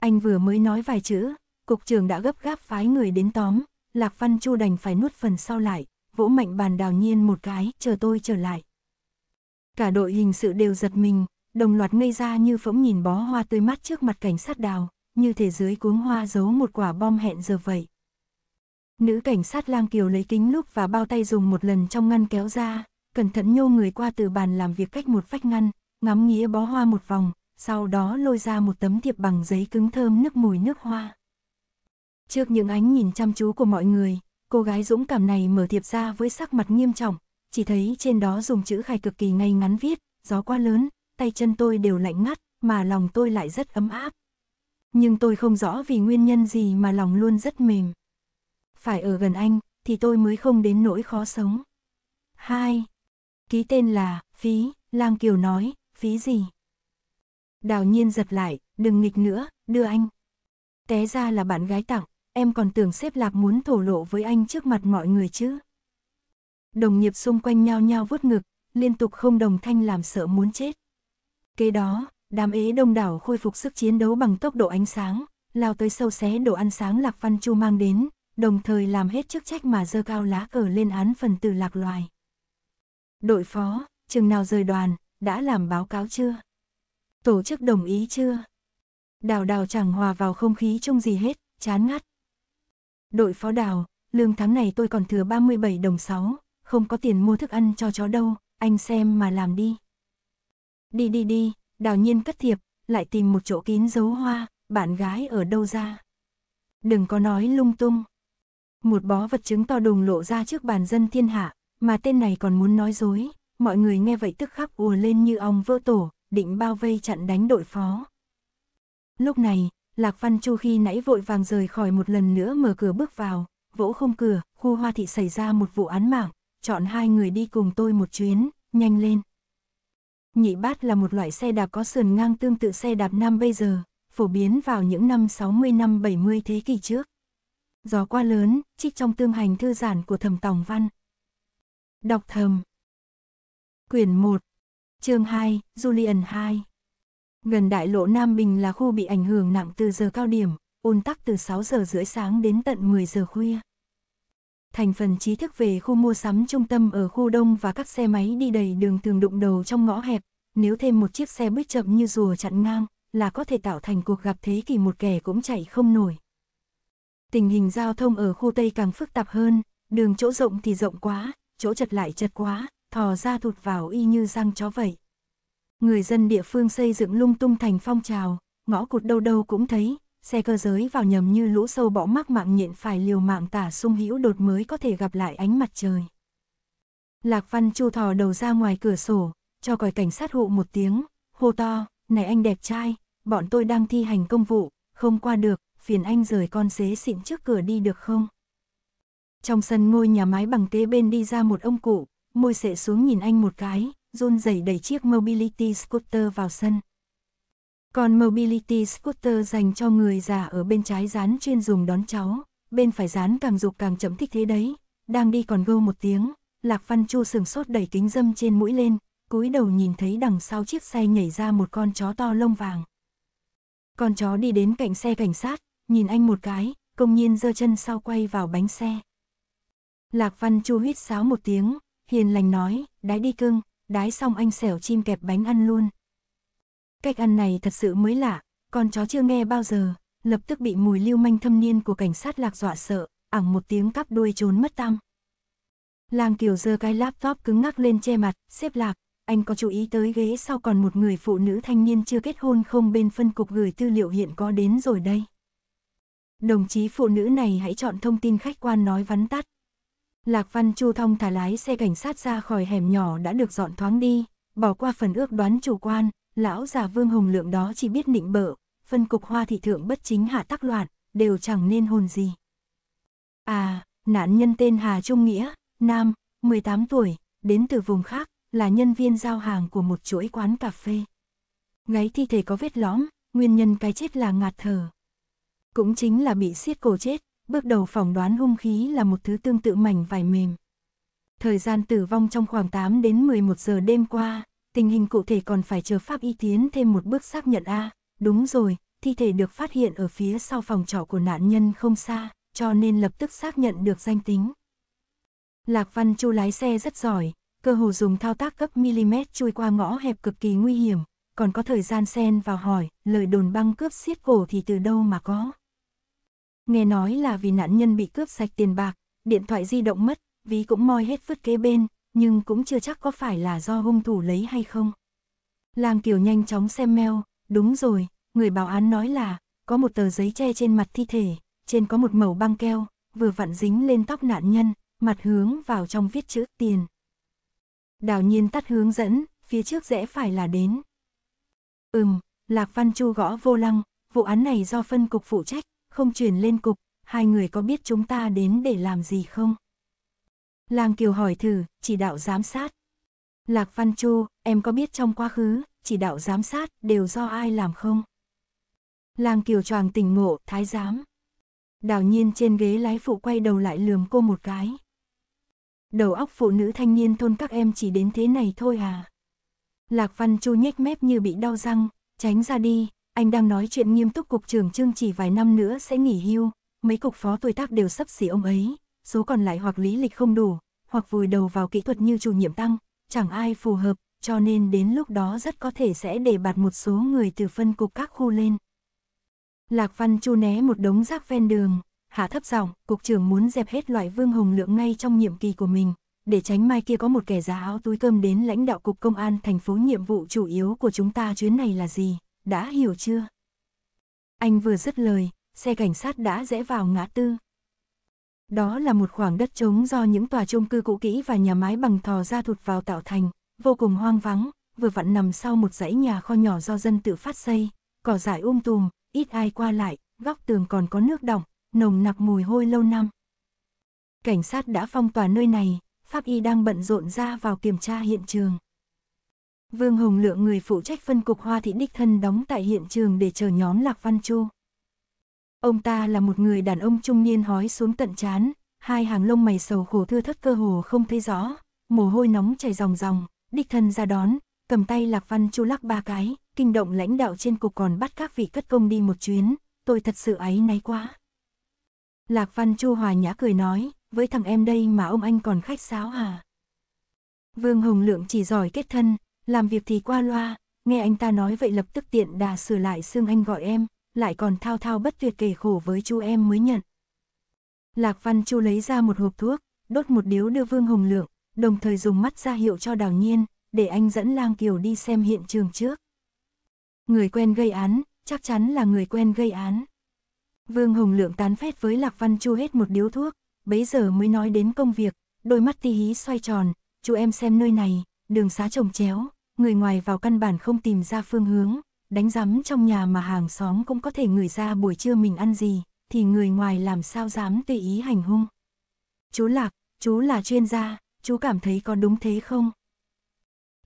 Anh vừa mới nói vài chữ, cục trưởng đã gấp gáp phái người đến tóm, Lạc Văn Chu đành phải nuốt phần sau lại, vỗ mạnh bàn đào nhiên một cái, chờ tôi trở lại. Cả đội hình sự đều giật mình, đồng loạt ngây ra như phỗng nhìn bó hoa tươi mát trước mặt cảnh sát đào, như thể dưới cuống hoa giấu một quả bom hẹn giờ vậy. Nữ cảnh sát lang Kiều lấy kính lúc và bao tay dùng một lần trong ngăn kéo ra, cẩn thận nhô người qua từ bàn làm việc cách một vách ngăn, ngắm nghĩa bó hoa một vòng, sau đó lôi ra một tấm thiệp bằng giấy cứng thơm nước mùi nước hoa. Trước những ánh nhìn chăm chú của mọi người, cô gái dũng cảm này mở thiệp ra với sắc mặt nghiêm trọng, chỉ thấy trên đó dùng chữ khải cực kỳ ngay ngắn viết, gió quá lớn, tay chân tôi đều lạnh ngắt, mà lòng tôi lại rất ấm áp. Nhưng tôi không rõ vì nguyên nhân gì mà lòng luôn rất mềm. Phải ở gần anh, thì tôi mới không đến nỗi khó sống. 2. Ký tên là, phí, Lang Kiều nói, phí gì? Đào nhiên giật lại, đừng nghịch nữa, đưa anh. Té ra là bạn gái tặng, em còn tưởng xếp lạc muốn thổ lộ với anh trước mặt mọi người chứ. Đồng nghiệp xung quanh nhao nhao vuốt ngực, liên tục không đồng thanh làm sợ muốn chết. Kế đó, đám ế đông đảo khôi phục sức chiến đấu bằng tốc độ ánh sáng, lao tới sâu xé đồ ăn sáng Lạc Văn Chu mang đến, đồng thời làm hết chức trách mà dơ cao lá cờ lên án phần tử lạc loài. Đội phó, chừng nào rời đoàn, đã làm báo cáo chưa? Tổ chức đồng ý chưa? Đào đào chẳng hòa vào không khí chung gì hết, chán ngắt. Đội phó đào, lương tháng này tôi còn thừa 37 đồng 6, không có tiền mua thức ăn cho chó đâu, anh xem mà làm đi. Đi đi đi, đào nhiên cất thiệp, lại tìm một chỗ kín giấu hoa, bạn gái ở đâu ra. Đừng có nói lung tung. Một bó vật chứng to đùng lộ ra trước bàn dân thiên hạ, mà tên này còn muốn nói dối, mọi người nghe vậy tức khắc ùa lên như ong vỡ tổ, định bao vây chặn đánh đội phó. Lúc này, Lạc Văn Chu khi nãy vội vàng rời khỏi một lần nữa mở cửa bước vào, vỗ không cửa, khu hoa thị xảy ra một vụ án mạng, chọn hai người đi cùng tôi một chuyến, nhanh lên. Nhị bát là một loại xe đạp có sườn ngang tương tự xe đạp nam bây giờ, phổ biến vào những năm 60 năm 70 thế kỷ trước. Gió qua lớn, trích trong tương hành thư giản của thầm Tòng Văn. Đọc thầm Quyển 1. Chương 2, Julian 2. Gần đại lộ Nam Bình là khu bị ảnh hưởng nặng từ giờ cao điểm, ùn tắc từ 6 giờ rưỡi sáng đến tận 10 giờ khuya. Thành phần trí thức về khu mua sắm trung tâm ở khu đông và các xe máy đi đầy đường thường đụng đầu trong ngõ hẹp, nếu thêm một chiếc xe buýt chậm như rùa chặn ngang, là có thể tạo thành cuộc gặp thế kỷ một kẻ cũng chạy không nổi. Tình hình giao thông ở khu Tây càng phức tạp hơn, đường chỗ rộng thì rộng quá, chỗ chật lại chật quá, thò ra thụt vào y như răng chó vậy. Người dân địa phương xây dựng lung tung thành phong trào, ngõ cụt đâu đâu cũng thấy, xe cơ giới vào nhầm như lũ sâu bỏ mắc mạng nhện phải liều mạng tả sung hữu đột mới có thể gặp lại ánh mặt trời. Lạc Văn Chu thò đầu ra ngoài cửa sổ, cho còi cảnh sát hộ một tiếng, hô to, này anh đẹp trai, bọn tôi đang thi hành công vụ, không qua được, phiền anh rời con dế xịn trước cửa đi được không? Trong sân ngôi nhà mái bằng kế bên đi ra một ông cụ, môi sệ xuống nhìn anh một cái, run rẩy đẩy chiếc mobility scooter vào sân. Còn mobility scooter dành cho người già ở bên trái dán chuyên dùng đón cháu, bên phải dán càng dục càng chấm thích thế đấy, đang đi còn gâu một tiếng, Lạc Văn Chu sừng sốt đẩy kính dâm trên mũi lên, cúi đầu nhìn thấy đằng sau chiếc xe nhảy ra một con chó to lông vàng. Con chó đi đến cạnh xe cảnh sát, nhìn anh một cái, công nhiên giơ chân sau quay vào bánh xe. Lạc Văn Chu huýt sáo một tiếng, hiền lành nói, đái đi cưng, đái xong anh xẻo chim kẹp bánh ăn luôn. Cách ăn này thật sự mới lạ, con chó chưa nghe bao giờ, lập tức bị mùi lưu manh thâm niên của cảnh sát lạc dọa sợ, ẳng một tiếng cắp đuôi trốn mất tăm. Lang Kiều giơ cái laptop cứng ngắc lên che mặt, xếp lạc, anh có chú ý tới ghế sau còn một người phụ nữ thanh niên chưa kết hôn không bên phân cục gửi tư liệu hiện có đến rồi đây. Đồng chí phụ nữ này hãy chọn thông tin khách quan nói vắn tắt, Lạc Văn Chu thông thả lái xe cảnh sát ra khỏi hẻm nhỏ đã được dọn thoáng đi, bỏ qua phần ước đoán chủ quan, lão già Vương Hồng Lượng đó chỉ biết nịnh bợ, phân cục hoa thị thượng bất chính hạ tắc loạn, đều chẳng nên hồn gì. À, nạn nhân tên Hà Trung Nghĩa, nam, 18 tuổi, đến từ vùng khác, là nhân viên giao hàng của một chuỗi quán cà phê. Gáy thi thể có vết lõm, nguyên nhân cái chết là ngạt thở. Cũng chính là bị siết cổ chết, bước đầu phỏng đoán hung khí là một thứ tương tự mảnh vải mềm. Thời gian tử vong trong khoảng 8 đến 11 giờ đêm qua, tình hình cụ thể còn phải chờ pháp y tiến thêm một bước xác nhận A, đúng rồi, thi thể được phát hiện ở phía sau phòng trọ của nạn nhân không xa, cho nên lập tức xác nhận được danh tính. Lạc Văn Chu lái xe rất giỏi, cơ hồ dùng thao tác cấp mm chui qua ngõ hẹp cực kỳ nguy hiểm, còn có thời gian xen vào hỏi, lời đồn băng cướp xiết cổ thì từ đâu mà có nghe nói là vì nạn nhân bị cướp sạch tiền bạc, điện thoại di động mất, ví cũng moi hết vứt kế bên, nhưng cũng chưa chắc có phải là do hung thủ lấy hay không. Lang Kiều nhanh chóng xem mail, đúng rồi, người báo án nói là, có một tờ giấy che trên mặt thi thể, trên có một mẩu băng keo, vừa vặn dính lên tóc nạn nhân, mặt hướng vào trong viết chữ tiền. Đào nhiên tắt hướng dẫn, phía trước rẽ phải là đến. Ừm, Lạc Văn Chu gõ vô lăng, vụ án này do phân cục phụ trách, không truyền lên cục, hai người có biết chúng ta đến để làm gì không? Lang Kiều hỏi thử, chỉ đạo giám sát. Lạc Văn Chu, em có biết trong quá khứ, chỉ đạo giám sát đều do ai làm không? Lang Kiều choàng tỉnh ngộ, thái giám. Đào nhiên trên ghế lái phụ quay đầu lại lườm cô một cái. Đầu óc phụ nữ thanh niên thôn các em chỉ đến thế này thôi à? Lạc Văn Chu nhếch mép như bị đau răng, tránh ra đi, anh đang nói chuyện nghiêm túc cục trưởng Trương chỉ vài năm nữa sẽ nghỉ hưu, mấy cục phó tuổi tác đều sắp xỉ ông ấy, số còn lại hoặc lý lịch không đủ, hoặc vùi đầu vào kỹ thuật như chủ nhiệm tăng, chẳng ai phù hợp, cho nên đến lúc đó rất có thể sẽ để bạt một số người từ phân cục các khu lên. Lạc Văn Chu né một đống rác ven đường, hạ thấp giọng, cục trưởng muốn dẹp hết loại vương hồng lượng ngay trong nhiệm kỳ của mình, để tránh mai kia có một kẻ giá áo túi cơm đến lãnh đạo cục công an thành phố nhiệm vụ chủ yếu của chúng ta chuyến này là gì đã hiểu chưa? Anh vừa dứt lời, xe cảnh sát đã rẽ vào ngã tư. Đó là một khoảng đất trống do những tòa chung cư cũ kỹ và nhà mái bằng thò ra thụt vào tạo thành, vô cùng hoang vắng, vừa vặn nằm sau một dãy nhà kho nhỏ do dân tự phát xây, cỏ dại um tùm, ít ai qua lại, góc tường còn có nước đọng, nồng nặc mùi hôi lâu năm. Cảnh sát đã phong tỏa nơi này, pháp y đang bận rộn ra vào kiểm tra hiện trường. Vương Hồng Lượng người phụ trách phân cục Hoa Thị Đích Thân đóng tại hiện trường để chờ nhóm Lạc Văn Chu. Ông ta là một người đàn ông trung niên hói xuống tận chán, hai hàng lông mày sầu khổ thưa thất cơ hồ không thấy rõ, mồ hôi nóng chảy ròng ròng, đích thân ra đón, cầm tay Lạc Văn Chu lắc ba cái, kinh động lãnh đạo trên cục còn bắt các vị cất công đi một chuyến, tôi thật sự ấy náy quá. Lạc Văn Chu hòa nhã cười nói, với thằng em đây mà ông anh còn khách sáo à? Vương Hồng Lượng chỉ giỏi kết thân, làm việc thì qua loa, nghe anh ta nói vậy lập tức tiện đà sửa lại xương anh gọi em, lại còn thao thao bất tuyệt kể khổ với chú em mới nhận. Lạc Văn Chu lấy ra một hộp thuốc, đốt một điếu đưa Vương Hồng Lượng, đồng thời dùng mắt ra hiệu cho Đào Nhiên, để anh dẫn Lang Kiều đi xem hiện trường trước. Người quen gây án, chắc chắn là người quen gây án. Vương Hồng Lượng tán phét với Lạc Văn Chu hết một điếu thuốc, bấy giờ mới nói đến công việc, đôi mắt ti hí xoay tròn, chú em xem nơi này, đường xá trồng chéo, người ngoài vào căn bản không tìm ra phương hướng, đánh rắm trong nhà mà hàng xóm cũng có thể ngửi ra buổi trưa mình ăn gì, thì người ngoài làm sao dám tùy ý hành hung. Chú Lạc, chú là chuyên gia, chú cảm thấy có đúng thế không?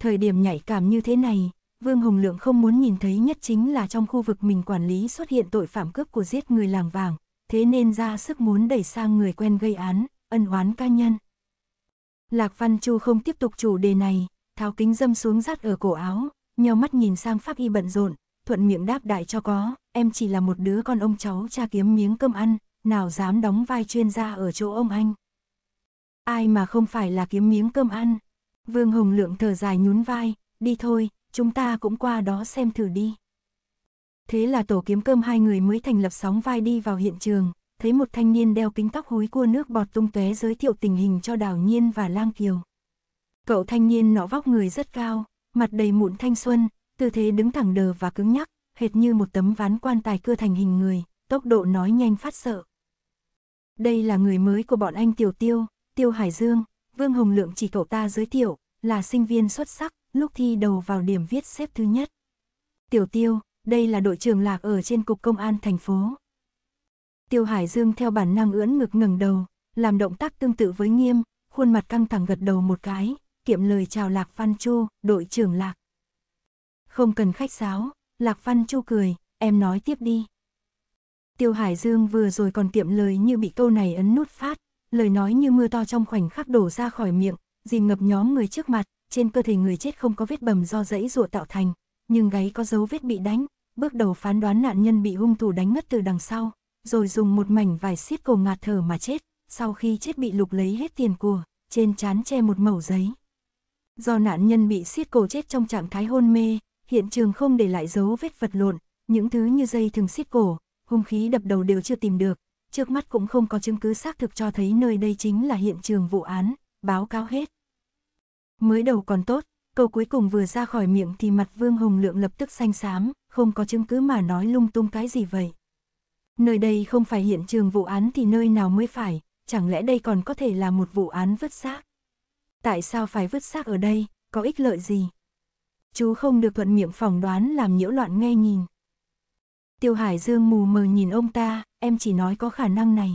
Thời điểm nhạy cảm như thế này, Vương Hồng Lượng không muốn nhìn thấy nhất chính là trong khu vực mình quản lý xuất hiện tội phạm cướp của giết người làng vàng, thế nên ra sức muốn đẩy sang người quen gây án, ân oán cá nhân. Lạc Văn Chu không tiếp tục chủ đề này, tháo kính dâm xuống rát ở cổ áo, nheo mắt nhìn sang pháp y bận rộn, thuận miệng đáp đại cho có, em chỉ là một đứa con ông cháu cha kiếm miếng cơm ăn, nào dám đóng vai chuyên gia ở chỗ ông anh. Ai mà không phải là kiếm miếng cơm ăn. Vương Hồng Lượng thở dài nhún vai, đi thôi, chúng ta cũng qua đó xem thử đi. Thế là tổ kiếm cơm hai người mới thành lập sóng vai đi vào hiện trường, thấy một thanh niên đeo kính tóc húi cua nước bọt tung tóe giới thiệu tình hình cho Đào Nhiên và Lang Kiều. Cậu thanh niên nọ vóc người rất cao, mặt đầy mụn thanh xuân, tư thế đứng thẳng đờ và cứng nhắc, hệt như một tấm ván quan tài cưa thành hình người, tốc độ nói nhanh phát sợ. Đây là người mới của bọn anh Tiểu Tiêu, Tiêu Hải Dương, Vương Hồng Lượng chỉ cậu ta giới thiệu, là sinh viên xuất sắc, lúc thi đầu vào điểm viết xếp thứ nhất. Tiểu Tiêu, đây là đội trưởng lạc ở trên cục công an thành phố. Tiêu Hải Dương theo bản năng ưỡn ngực ngẩng đầu, làm động tác tương tự với nghiêm, khuôn mặt căng thẳng gật đầu một cái, tiết kiệm lời chào Lạc Văn Chu, đội trưởng Lạc. Không cần khách sáo, Lạc Văn Chu cười, em nói tiếp đi. Tiêu Hải Dương vừa rồi còn kiệm lời như bị câu này ấn nút phát, lời nói như mưa to trong khoảnh khắc đổ ra khỏi miệng, dìm ngập nhóm người trước mặt, trên cơ thể người chết không có vết bầm do dãy ruột tạo thành, nhưng gáy có dấu vết bị đánh, bước đầu phán đoán nạn nhân bị hung thủ đánh ngất từ đằng sau, rồi dùng một mảnh vải xiết cổ ngạt thở mà chết, sau khi chết bị lục lấy hết tiền của, trên chán che một mẩu giấy. Do nạn nhân bị siết cổ chết trong trạng thái hôn mê, hiện trường không để lại dấu vết vật lộn, những thứ như dây thường siết cổ, hung khí đập đầu đều chưa tìm được, trước mắt cũng không có chứng cứ xác thực cho thấy nơi đây chính là hiện trường vụ án, báo cáo hết. Mới đầu còn tốt, câu cuối cùng vừa ra khỏi miệng thì mặt Vương Hồng Lượng lập tức xanh xám, không có chứng cứ mà nói lung tung cái gì vậy. Nơi đây không phải hiện trường vụ án thì nơi nào mới phải, chẳng lẽ đây còn có thể là một vụ án vứt xác? tại sao phải vứt xác ở đây, có ích lợi gì? Chú không được thuận miệng phỏng đoán làm nhiễu loạn nghe nhìn. Tiêu Hải Dương mù mờ nhìn ông ta, em chỉ nói có khả năng này.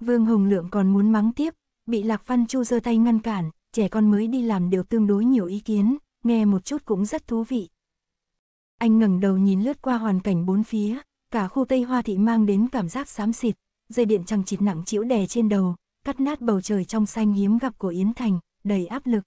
Vương Hồng Lượng còn muốn mắng tiếp, bị Lạc Văn Chu giơ tay ngăn cản, trẻ con mới đi làm đều tương đối nhiều ý kiến, nghe một chút cũng rất thú vị. Anh ngẩng đầu nhìn lướt qua hoàn cảnh bốn phía, cả khu Tây Hoa Thị mang đến cảm giác xám xịt, dây điện chằng chịt nặng chịu đè trên đầu, cắt nát bầu trời trong xanh hiếm gặp của Yến Thành, đầy áp lực.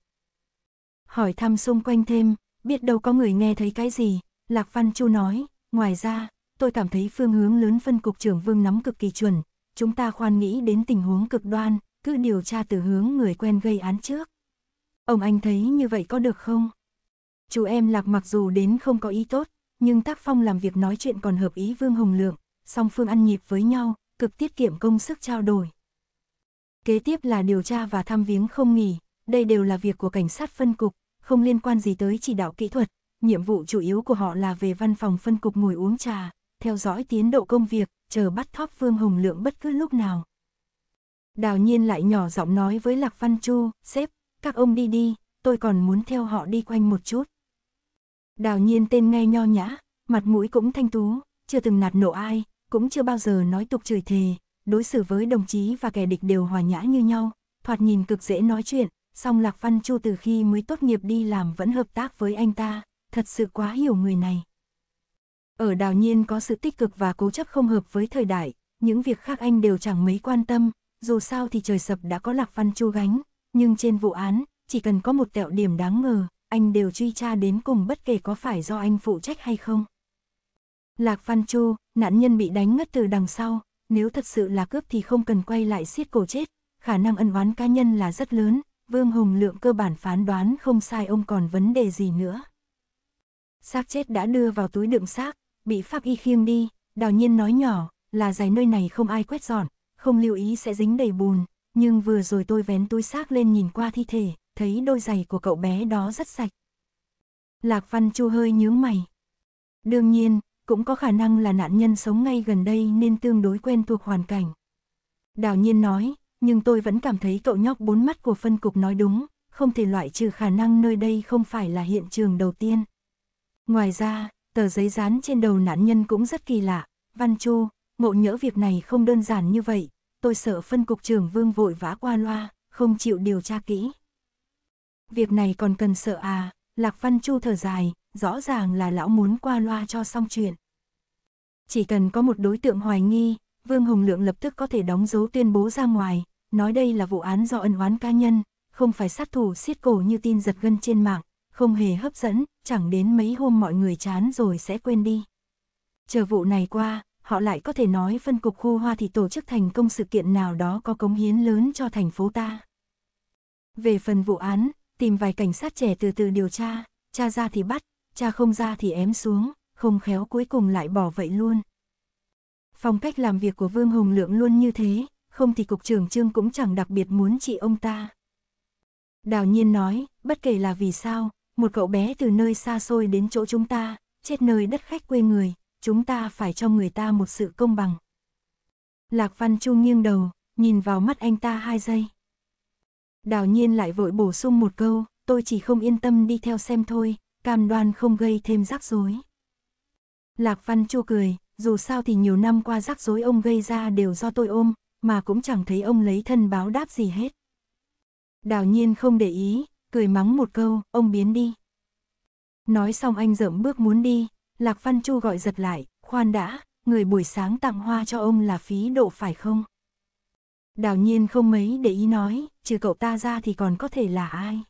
Hỏi thăm xung quanh thêm, biết đâu có người nghe thấy cái gì, Lạc Văn Chu nói, ngoài ra, tôi cảm thấy phương hướng lớn phân cục trưởng Vương nắm cực kỳ chuẩn, chúng ta khoan nghĩ đến tình huống cực đoan, cứ điều tra từ hướng người quen gây án trước. Ông anh thấy như vậy có được không? Chú em Lạc mặc dù đến không có ý tốt, nhưng tác phong làm việc nói chuyện còn hợp ý Vương Hồng Lượng, song phương ăn nhịp với nhau, cực tiết kiệm công sức trao đổi. Kế tiếp là điều tra và thăm viếng không nghỉ, đây đều là việc của cảnh sát phân cục, không liên quan gì tới chỉ đạo kỹ thuật. Nhiệm vụ chủ yếu của họ là về văn phòng phân cục ngồi uống trà, theo dõi tiến độ công việc, chờ bắt thóp Vương Hồng Lượng bất cứ lúc nào. Đào nhiên lại nhỏ giọng nói với Lạc Văn Chu, sếp, các ông đi đi, tôi còn muốn theo họ đi quanh một chút. Đào nhiên tên nghe nho nhã, mặt mũi cũng thanh tú, chưa từng nạt nộ ai, cũng chưa bao giờ nói tục chửi thề, đối xử với đồng chí và kẻ địch đều hòa nhã như nhau, thoạt nhìn cực dễ nói chuyện, song Lạc Văn Chu từ khi mới tốt nghiệp đi làm vẫn hợp tác với anh ta, thật sự quá hiểu người này. Ở đào nhiên có sự tích cực và cố chấp không hợp với thời đại, những việc khác anh đều chẳng mấy quan tâm, dù sao thì trời sập đã có Lạc Văn Chu gánh, nhưng trên vụ án, chỉ cần có một tẹo điểm đáng ngờ, anh đều truy tra đến cùng bất kể có phải do anh phụ trách hay không. Lạc Văn Chu, nạn nhân bị đánh ngất từ đằng sau, nếu thật sự là cướp thì không cần quay lại siết cổ chết, khả năng ân oán cá nhân là rất lớn, Vương Hùng Lượng cơ bản phán đoán không sai ông còn vấn đề gì nữa. Xác chết đã đưa vào túi đựng xác, bị pháp y khiêng đi, đào nhiên nói nhỏ, là dài nơi này không ai quét dọn, không lưu ý sẽ dính đầy bùn, nhưng vừa rồi tôi vén túi xác lên nhìn qua thi thể, thấy đôi giày của cậu bé đó rất sạch. Lạc Văn Chu hơi nhướng mày. Đương nhiên, cũng có khả năng là nạn nhân sống ngay gần đây nên tương đối quen thuộc hoàn cảnh. Đào nhiên nói, nhưng tôi vẫn cảm thấy cậu nhóc bốn mắt của phân cục nói đúng, không thể loại trừ khả năng nơi đây không phải là hiện trường đầu tiên. Ngoài ra, tờ giấy dán trên đầu nạn nhân cũng rất kỳ lạ, Văn Chu, ngộ nhỡ việc này không đơn giản như vậy, tôi sợ phân cục trưởng Vương vội vã qua loa, không chịu điều tra kỹ. Việc này còn cần sợ à, Lạc Văn Chu thở dài, rõ ràng là lão muốn qua loa cho xong chuyện. Chỉ cần có một đối tượng hoài nghi, Vương Hồng Lượng lập tức có thể đóng dấu tuyên bố ra ngoài, nói đây là vụ án do ân oán cá nhân, không phải sát thủ siết cổ như tin giật gân trên mạng, không hề hấp dẫn, chẳng đến mấy hôm mọi người chán rồi sẽ quên đi. Chờ vụ này qua, họ lại có thể nói phân cục khu hoa thì tổ chức thành công sự kiện nào đó có cống hiến lớn cho thành phố ta. Về phần vụ án, tìm vài cảnh sát trẻ từ từ điều tra, cha ra thì bắt, cha không ra thì ém xuống, không khéo cuối cùng lại bỏ vậy luôn. Phong cách làm việc của Vương Hùng Lượng luôn như thế, không thì cục trưởng Trương cũng chẳng đặc biệt muốn chị ông ta. Đào nhiên nói, bất kể là vì sao, một cậu bé từ nơi xa xôi đến chỗ chúng ta, chết nơi đất khách quê người, chúng ta phải cho người ta một sự công bằng. Lạc Văn Chu nghiêng đầu, nhìn vào mắt anh ta hai giây. Đào nhiên lại vội bổ sung một câu, tôi chỉ không yên tâm đi theo xem thôi, cam đoan không gây thêm rắc rối. Lạc Văn Chu cười, dù sao thì nhiều năm qua rắc rối ông gây ra đều do tôi ôm, mà cũng chẳng thấy ông lấy thân báo đáp gì hết. Đào nhiên không để ý, cười mắng một câu, ông biến đi. Nói xong anh dậm bước muốn đi, Lạc Văn Chu gọi giật lại, khoan đã, người buổi sáng tặng hoa cho ông là phí độ phải không? Đào nhiên không mấy để ý nói, trừ cậu ta ra thì còn có thể là ai?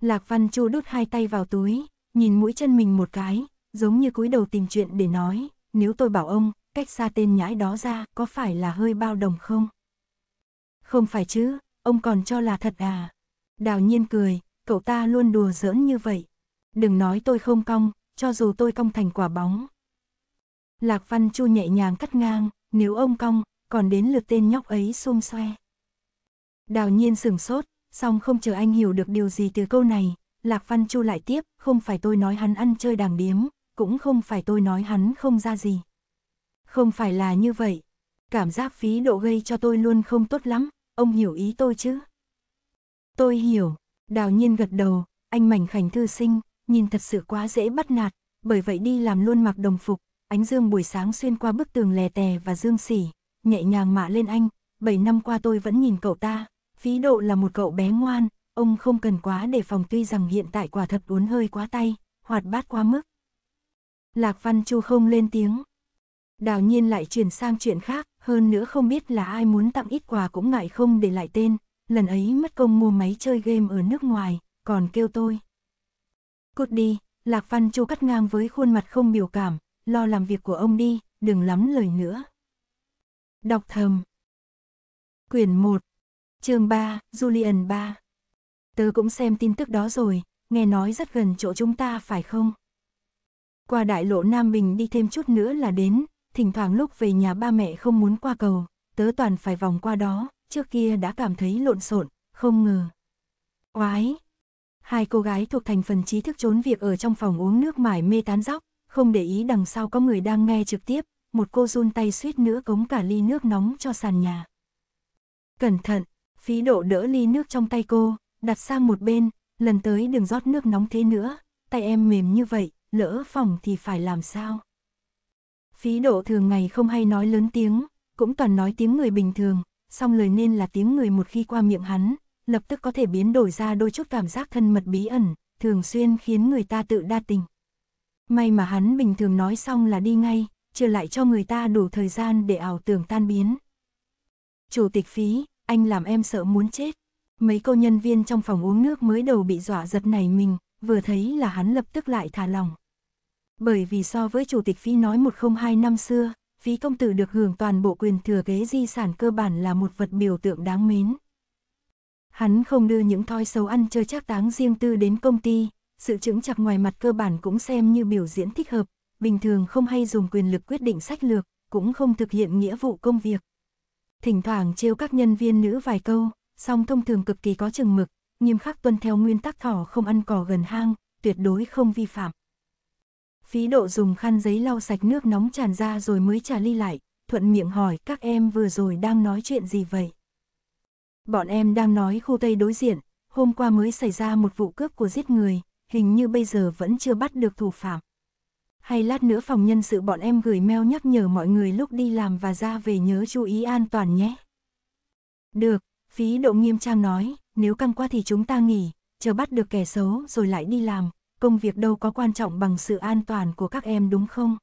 Lạc Văn Chu đút hai tay vào túi, nhìn mũi chân mình một cái, giống như cúi đầu tìm chuyện để nói, nếu tôi bảo ông, cách xa tên nhãi đó ra có phải là hơi bao đồng không? Không phải chứ, ông còn cho là thật à? Đào nhiên cười, cậu ta luôn đùa giỡn như vậy. Đừng nói tôi không cong, cho dù tôi cong thành quả bóng. Lạc Văn Chu nhẹ nhàng cắt ngang, nếu ông cong, còn đến lượt tên nhóc ấy xung xoe. Đào nhiên sửng sốt, song không chờ anh hiểu được điều gì từ câu này, Lạc Văn Chu lại tiếp, không phải tôi nói hắn ăn chơi đàng điếm, cũng không phải tôi nói hắn không ra gì. Không phải là như vậy. Cảm giác phí độ gây cho tôi luôn không tốt lắm, ông hiểu ý tôi chứ? Tôi hiểu, đào nhiên gật đầu, anh mảnh khảnh thư sinh, nhìn thật sự quá dễ bắt nạt, bởi vậy đi làm luôn mặc đồng phục, ánh dương buổi sáng xuyên qua bức tường lè tè và dương xỉ, nhẹ nhàng mạ lên anh, 7 năm qua tôi vẫn nhìn cậu ta, phí độ là một cậu bé ngoan, ông không cần quá đề phòng tuy rằng hiện tại quả thật uốn hơi quá tay, hoạt bát quá mức, Lạc Văn Chu không lên tiếng. Đào nhiên lại chuyển sang chuyện khác, hơn nữa không biết là ai muốn tặng ít quà cũng ngại không để lại tên, lần ấy mất công mua máy chơi game ở nước ngoài, còn kêu tôi. Cút đi, Lạc Văn Chu cắt ngang với khuôn mặt không biểu cảm, lo làm việc của ông đi, đừng lắm lời nữa. Đọc thầm Quyển 1 chương 3, Julian 3 Tớ cũng xem tin tức đó rồi, nghe nói rất gần chỗ chúng ta phải không? Qua đại lộ Nam Bình đi thêm chút nữa là đến, thỉnh thoảng lúc về nhà ba mẹ không muốn qua cầu, tớ toàn phải vòng qua đó, trước kia đã cảm thấy lộn xộn, không ngờ. quái Hai cô gái thuộc thành phần trí thức trốn việc ở trong phòng uống nước mải mê tán dóc, không để ý đằng sau có người đang nghe trực tiếp, một cô run tay suýt nữa cống cả ly nước nóng cho sàn nhà. Cẩn thận, phí độ đỡ ly nước trong tay cô, đặt sang một bên, lần tới đừng rót nước nóng thế nữa, tay em mềm như vậy, lỡ phòng thì phải làm sao? Phí độ thường ngày không hay nói lớn tiếng, cũng toàn nói tiếng người bình thường, song lời nên là tiếng người một khi qua miệng hắn, lập tức có thể biến đổi ra đôi chút cảm giác thân mật bí ẩn, thường xuyên khiến người ta tự đa tình. May mà hắn bình thường nói xong là đi ngay, chưa lại cho người ta đủ thời gian để ảo tưởng tan biến. Chủ tịch phí, anh làm em sợ muốn chết. Mấy cô nhân viên trong phòng uống nước mới đầu bị dọa giật này mình, vừa thấy là hắn lập tức lại thả lòng bởi vì so với Chủ tịch Phi nói 102 năm xưa, Phí công tử được hưởng toàn bộ quyền thừa kế di sản cơ bản là một vật biểu tượng đáng mến. Hắn không đưa những thói xấu ăn chơi chắc táng riêng tư đến công ty, sự chứng chặt ngoài mặt cơ bản cũng xem như biểu diễn thích hợp, bình thường không hay dùng quyền lực quyết định sách lược, cũng không thực hiện nghĩa vụ công việc. Thỉnh thoảng trêu các nhân viên nữ vài câu, song thông thường cực kỳ có chừng mực, nghiêm khắc tuân theo nguyên tắc thỏ không ăn cỏ gần hang, tuyệt đối không vi phạm. Phí độ dùng khăn giấy lau sạch nước nóng tràn ra rồi mới trả ly lại, thuận miệng hỏi các em vừa rồi đang nói chuyện gì vậy? Bọn em đang nói khu Tây đối diện, hôm qua mới xảy ra một vụ cướp của giết người, hình như bây giờ vẫn chưa bắt được thủ phạm. Hay lát nữa phòng nhân sự bọn em gửi mail nhắc nhở mọi người lúc đi làm và ra về nhớ chú ý an toàn nhé. Được, phí độ nghiêm trang nói, nếu căng qua thì chúng ta nghỉ, chờ bắt được kẻ xấu rồi lại đi làm, công việc đâu có quan trọng bằng sự an toàn của các em đúng không?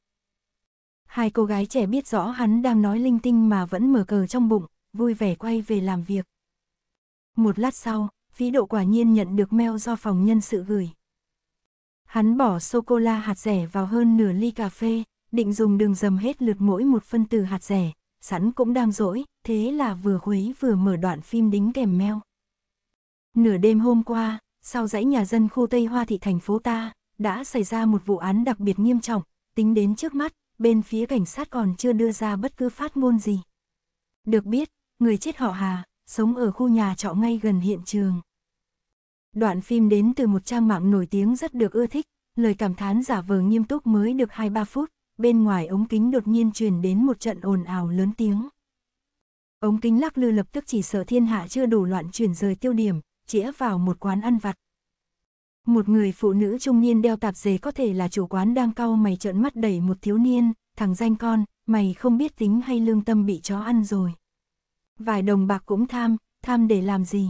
Hai cô gái trẻ biết rõ hắn đang nói linh tinh mà vẫn mở cờ trong bụng, vui vẻ quay về làm việc. Một lát sau, phí độ quả nhiên nhận được mail do phòng nhân sự gửi. Hắn bỏ sô-cô-la hạt rẻ vào hơn nửa ly cà phê, định dùng đường dầm hết lượt mỗi một phân từ hạt rẻ, sẵn cũng đang rỗi, thế là vừa khuấy vừa mở đoạn phim đính kèm mail. Nửa đêm hôm qua, sau dãy nhà dân khu Tây Hoa thị thành phố ta, đã xảy ra một vụ án đặc biệt nghiêm trọng, tính đến trước mắt, bên phía cảnh sát còn chưa đưa ra bất cứ phát ngôn gì. Được biết, người chết họ Hà, sống ở khu nhà trọ ngay gần hiện trường. Đoạn phim đến từ một trang mạng nổi tiếng rất được ưa thích, lời cảm thán giả vờ nghiêm túc mới được 2-3 phút, bên ngoài ống kính đột nhiên truyền đến một trận ồn ào lớn tiếng. Ống kính lắc lư lập tức chỉ sợ thiên hạ chưa đủ loạn chuyển rời tiêu điểm, chĩa vào một quán ăn vặt. Một người phụ nữ trung niên đeo tạp dề có thể là chủ quán đang cau mày trợn mắt đẩy một thiếu niên, thằng danh con, mày không biết tính hay lương tâm bị chó ăn rồi. Vài đồng bạc cũng tham, tham để làm gì?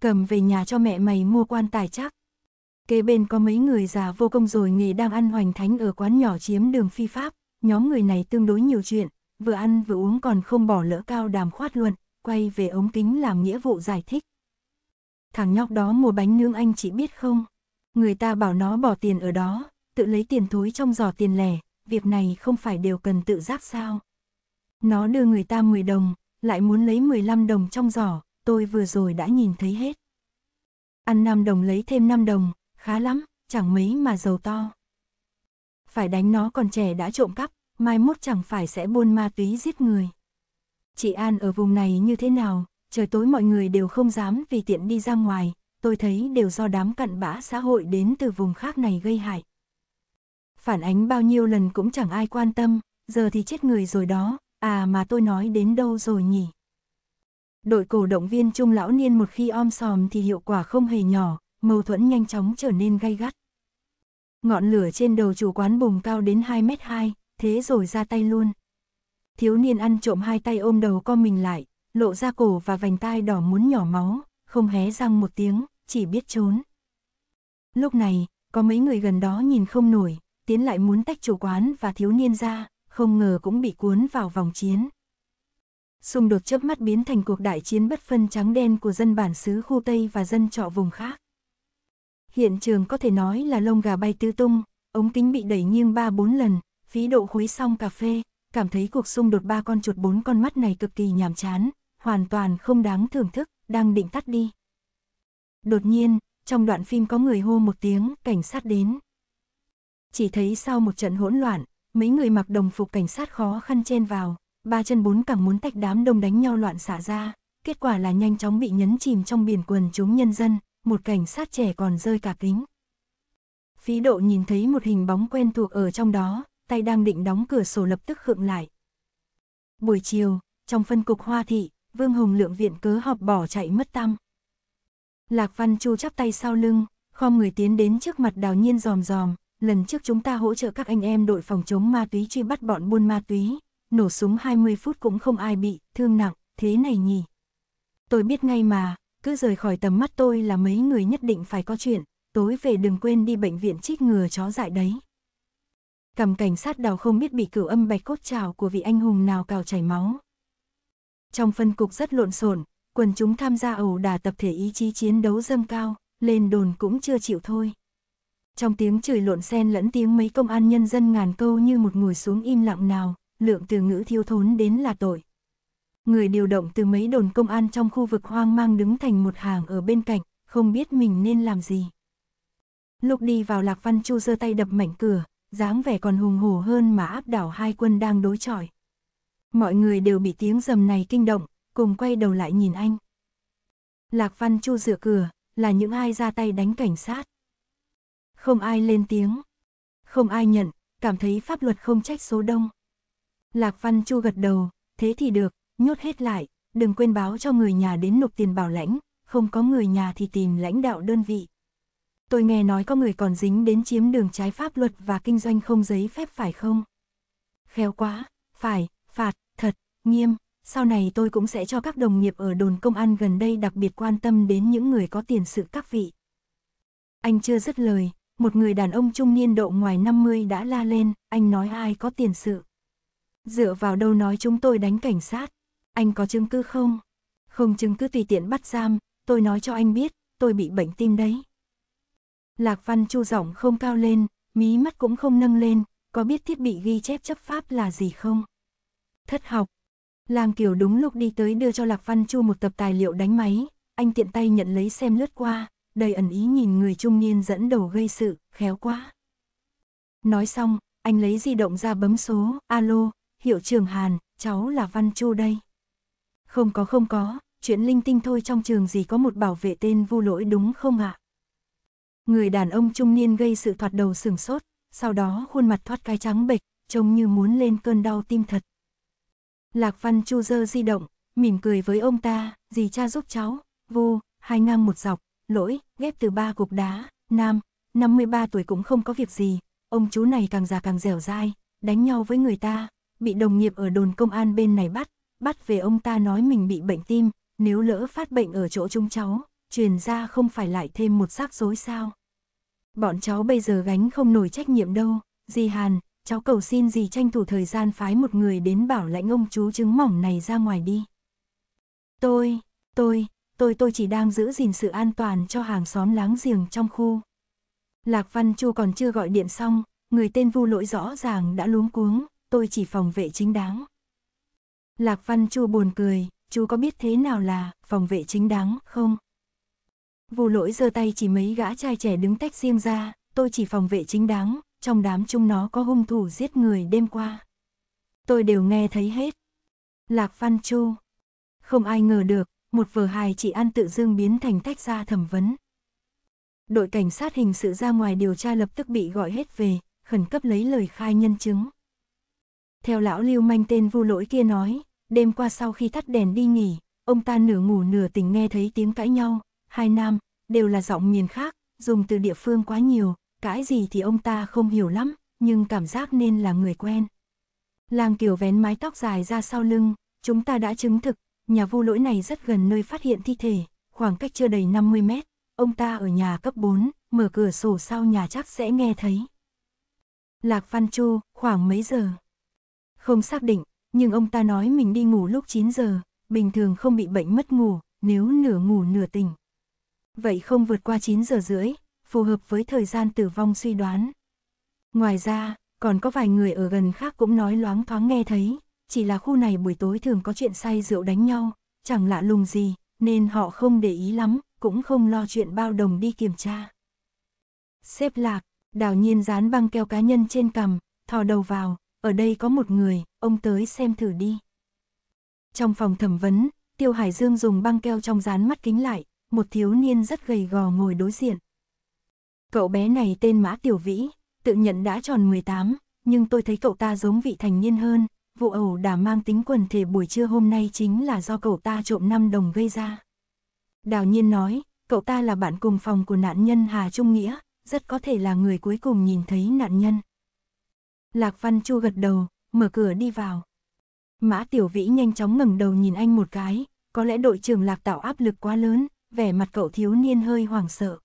Cầm về nhà cho mẹ mày mua quan tài chắc. Kế bên có mấy người già vô công rồi nghề đang ăn hoành thánh ở quán nhỏ chiếm đường phi pháp, nhóm người này tương đối nhiều chuyện, vừa ăn vừa uống còn không bỏ lỡ cao đàm khoát luận, quay về ống kính làm nghĩa vụ giải thích thằng nhóc đó mua bánh nướng anh chị biết không? Người ta bảo nó bỏ tiền ở đó, tự lấy tiền thối trong giỏ tiền lẻ, việc này không phải đều cần tự giác sao? Nó đưa người ta 10 đồng, lại muốn lấy 15 đồng trong giỏ, tôi vừa rồi đã nhìn thấy hết. Ăn 5 đồng lấy thêm 5 đồng, khá lắm, chẳng mấy mà giàu to. Phải đánh nó còn trẻ đã trộm cắp, mai mốt chẳng phải sẽ buôn ma túy giết người. Chị An ở vùng này như thế nào, trời tối mọi người đều không dám vì tiện đi ra ngoài, tôi thấy đều do đám cặn bã xã hội đến từ vùng khác này gây hại. Phản ánh bao nhiêu lần cũng chẳng ai quan tâm, giờ thì chết người rồi đó, à mà tôi nói đến đâu rồi nhỉ? Đội cổ động viên trung lão niên một khi om sòm thì hiệu quả không hề nhỏ, mâu thuẫn nhanh chóng trở nên gay gắt. Ngọn lửa trên đầu chủ quán bùng cao đến 2 mét 2, thế rồi ra tay luôn. Thiếu niên ăn trộm hai tay ôm đầu co mình lại, lộ ra cổ và vành tai đỏ muốn nhỏ máu, không hé răng một tiếng, chỉ biết trốn. Lúc này, có mấy người gần đó nhìn không nổi, tiến lại muốn tách chủ quán và thiếu niên ra, không ngờ cũng bị cuốn vào vòng chiến. Xung đột chớp mắt biến thành cuộc đại chiến bất phân trắng đen của dân bản xứ khu Tây và dân trọ vùng khác. Hiện trường có thể nói là lông gà bay tứ tung, ống kính bị đẩy nghiêng ba bốn lần, phí độ khuấy xong cà phê, cảm thấy cuộc xung đột ba con chuột bốn con mắt này cực kỳ nhàm chán, hoàn toàn không đáng thưởng thức, đang định tắt đi. Đột nhiên, trong đoạn phim có người hô một tiếng, cảnh sát đến. Chỉ thấy sau một trận hỗn loạn, mấy người mặc đồng phục cảnh sát khó khăn chen vào, ba chân bốn cẳng muốn tách đám đông đánh nhau loạn xả ra, kết quả là nhanh chóng bị nhấn chìm trong biển quần chúng nhân dân, một cảnh sát trẻ còn rơi cả kính. Phí độ nhìn thấy một hình bóng quen thuộc ở trong đó, tay đang định đóng cửa sổ lập tức khựng lại. Buổi chiều, trong phân cục hoa thị, Vương Hùng lượng viện cớ họp bỏ chạy mất tăm. Lạc Văn Chu chắp tay sau lưng, khom người tiến đến trước mặt đào nhiên giòm giòm, lần trước chúng ta hỗ trợ các anh em đội phòng chống ma túy truy bắt bọn buôn ma túy, nổ súng 20 phút cũng không ai bị thương nặng, thế này nhỉ. Tôi biết ngay mà, cứ rời khỏi tầm mắt tôi là mấy người nhất định phải có chuyện, tối về đừng quên đi bệnh viện chích ngừa chó dại đấy. Cầm cảnh sát đào không biết bị cửu âm bạch cốt trào của vị anh hùng nào cào chảy máu, trong phân cục rất lộn xộn, quần chúng tham gia ẩu đả tập thể ý chí chiến đấu dâng cao, lên đồn cũng chưa chịu thôi. Trong tiếng chửi lộn xen lẫn tiếng mấy công an nhân dân ngàn câu như một ngồi xuống im lặng nào, lượng từ ngữ thiếu thốn đến là tội. Người điều động từ mấy đồn công an trong khu vực hoang mang đứng thành một hàng ở bên cạnh, không biết mình nên làm gì. Lúc đi vào Lạc Văn Chu giơ tay đập mảnh cửa, dáng vẻ còn hùng hổ hơn mà áp đảo hai quân đang đối chọi. Mọi người đều bị tiếng rầm này kinh động, cùng quay đầu lại nhìn anh. Lạc Văn Chu dựa cửa, là những ai ra tay đánh cảnh sát. Không ai lên tiếng, không ai nhận, cảm thấy pháp luật không trách số đông. Lạc Văn Chu gật đầu, thế thì được, nhốt hết lại, đừng quên báo cho người nhà đến nộp tiền bảo lãnh, không có người nhà thì tìm lãnh đạo đơn vị. Tôi nghe nói có người còn dính đến chiếm đường trái pháp luật và kinh doanh không giấy phép phải không? Khéo quá, phải, phạt, Thật, nghiêm, sau này tôi cũng sẽ cho các đồng nghiệp ở đồn công an gần đây đặc biệt quan tâm đến những người có tiền sự các vị. Anh chưa dứt lời, một người đàn ông trung niên độ ngoài 50 đã la lên, anh nói ai có tiền sự. Dựa vào đâu nói chúng tôi đánh cảnh sát, anh có chứng cứ không? Không chứng cứ tùy tiện bắt giam, tôi nói cho anh biết, tôi bị bệnh tim đấy. Lạc Văn Chu giọng không cao lên, mí mắt cũng không nâng lên, có biết thiết bị ghi chép chấp pháp là gì không? thất học. Lang Kiều đúng lúc đi tới đưa cho Lạc Văn Chu một tập tài liệu đánh máy, anh tiện tay nhận lấy xem lướt qua, đầy ẩn ý nhìn người trung niên dẫn đầu gây sự, khéo quá. Nói xong, anh lấy di động ra bấm số, alo, hiệu trường Hàn, cháu là Văn Chu đây. Không có không có, chuyện linh tinh thôi trong trường gì có một bảo vệ tên vu lỗi đúng không ạ? Người đàn ông trung niên gây sự thoạt đầu sừng sốt, sau đó khuôn mặt thoát cái trắng bệch, trông như muốn lên cơn đau tim thật. Lạc Văn Chu dơ di động, mỉm cười với ông ta, dì cha giúp cháu, vô, hai ngang một dọc, lỗi, ghép từ ba cục đá, nam, 53 tuổi cũng không có việc gì, ông chú này càng già càng dẻo dai, đánh nhau với người ta, bị đồng nghiệp ở đồn công an bên này bắt, bắt về ông ta nói mình bị bệnh tim, nếu lỡ phát bệnh ở chỗ chúng cháu, truyền ra không phải lại thêm một xác rối sao. Bọn cháu bây giờ gánh không nổi trách nhiệm đâu, dì Hàn, cháu cầu xin gì tranh thủ thời gian phái một người đến bảo lãnh ông chú trứng mỏng này ra ngoài đi. Tôi, tôi, tôi tôi chỉ đang giữ gìn sự an toàn cho hàng xóm láng giềng trong khu. Lạc Văn Chu còn chưa gọi điện xong, người tên vu lỗi rõ ràng đã luống cuống, tôi chỉ phòng vệ chính đáng. Lạc Văn Chu buồn cười, chú có biết thế nào là phòng vệ chính đáng không? Vu lỗi giơ tay chỉ mấy gã trai trẻ đứng tách riêng ra, tôi chỉ phòng vệ chính đáng, trong đám chúng nó có hung thủ giết người đêm qua. Tôi đều nghe thấy hết. Lạc Văn Chu. Không ai ngờ được, một vở hài chị An tự dưng biến thành tách ra thẩm vấn. Đội cảnh sát hình sự ra ngoài điều tra lập tức bị gọi hết về, khẩn cấp lấy lời khai nhân chứng. Theo lão lưu manh tên vu lỗi kia nói, đêm qua sau khi tắt đèn đi nghỉ, ông ta nửa ngủ nửa tỉnh nghe thấy tiếng cãi nhau, hai nam, đều là giọng miền khác, dùng từ địa phương quá nhiều, cái gì thì ông ta không hiểu lắm, nhưng cảm giác nên là người quen. Làng kiểu vén mái tóc dài ra sau lưng, chúng ta đã chứng thực, nhà vô lỗi này rất gần nơi phát hiện thi thể, khoảng cách chưa đầy 50 mét, ông ta ở nhà cấp 4, mở cửa sổ sau nhà chắc sẽ nghe thấy. Lạc Văn Chu, khoảng mấy giờ? Không xác định, nhưng ông ta nói mình đi ngủ lúc 9 giờ, bình thường không bị bệnh mất ngủ, nếu nửa ngủ nửa tỉnh. Vậy không vượt qua 9 giờ rưỡi, phù hợp với thời gian tử vong suy đoán. Ngoài ra, còn có vài người ở gần khác cũng nói loáng thoáng nghe thấy, chỉ là khu này buổi tối thường có chuyện say rượu đánh nhau, chẳng lạ lùng gì, nên họ không để ý lắm, cũng không lo chuyện bao đồng đi kiểm tra. Xếp lạc, đào nhiên dán băng keo cá nhân trên cằm, thò đầu vào, ở đây có một người, ông tới xem thử đi. Trong phòng thẩm vấn, Tiêu Hải Dương dùng băng keo trong dán mắt kính lại, một thiếu niên rất gầy gò ngồi đối diện. Cậu bé này tên Mã Tiểu Vĩ, tự nhận đã tròn 18, nhưng tôi thấy cậu ta giống vị thành niên hơn. Vụ ẩu đả mang tính quần thể buổi trưa hôm nay chính là do cậu ta trộm 5 đồng gây ra. Đào nhiên nói, cậu ta là bạn cùng phòng của nạn nhân Hà Trung Nghĩa, rất có thể là người cuối cùng nhìn thấy nạn nhân. Lạc Văn Chu gật đầu, mở cửa đi vào. Mã Tiểu Vĩ nhanh chóng ngẩng đầu nhìn anh một cái, có lẽ đội trưởng Lạc tạo áp lực quá lớn, vẻ mặt cậu thiếu niên hơi hoảng sợ.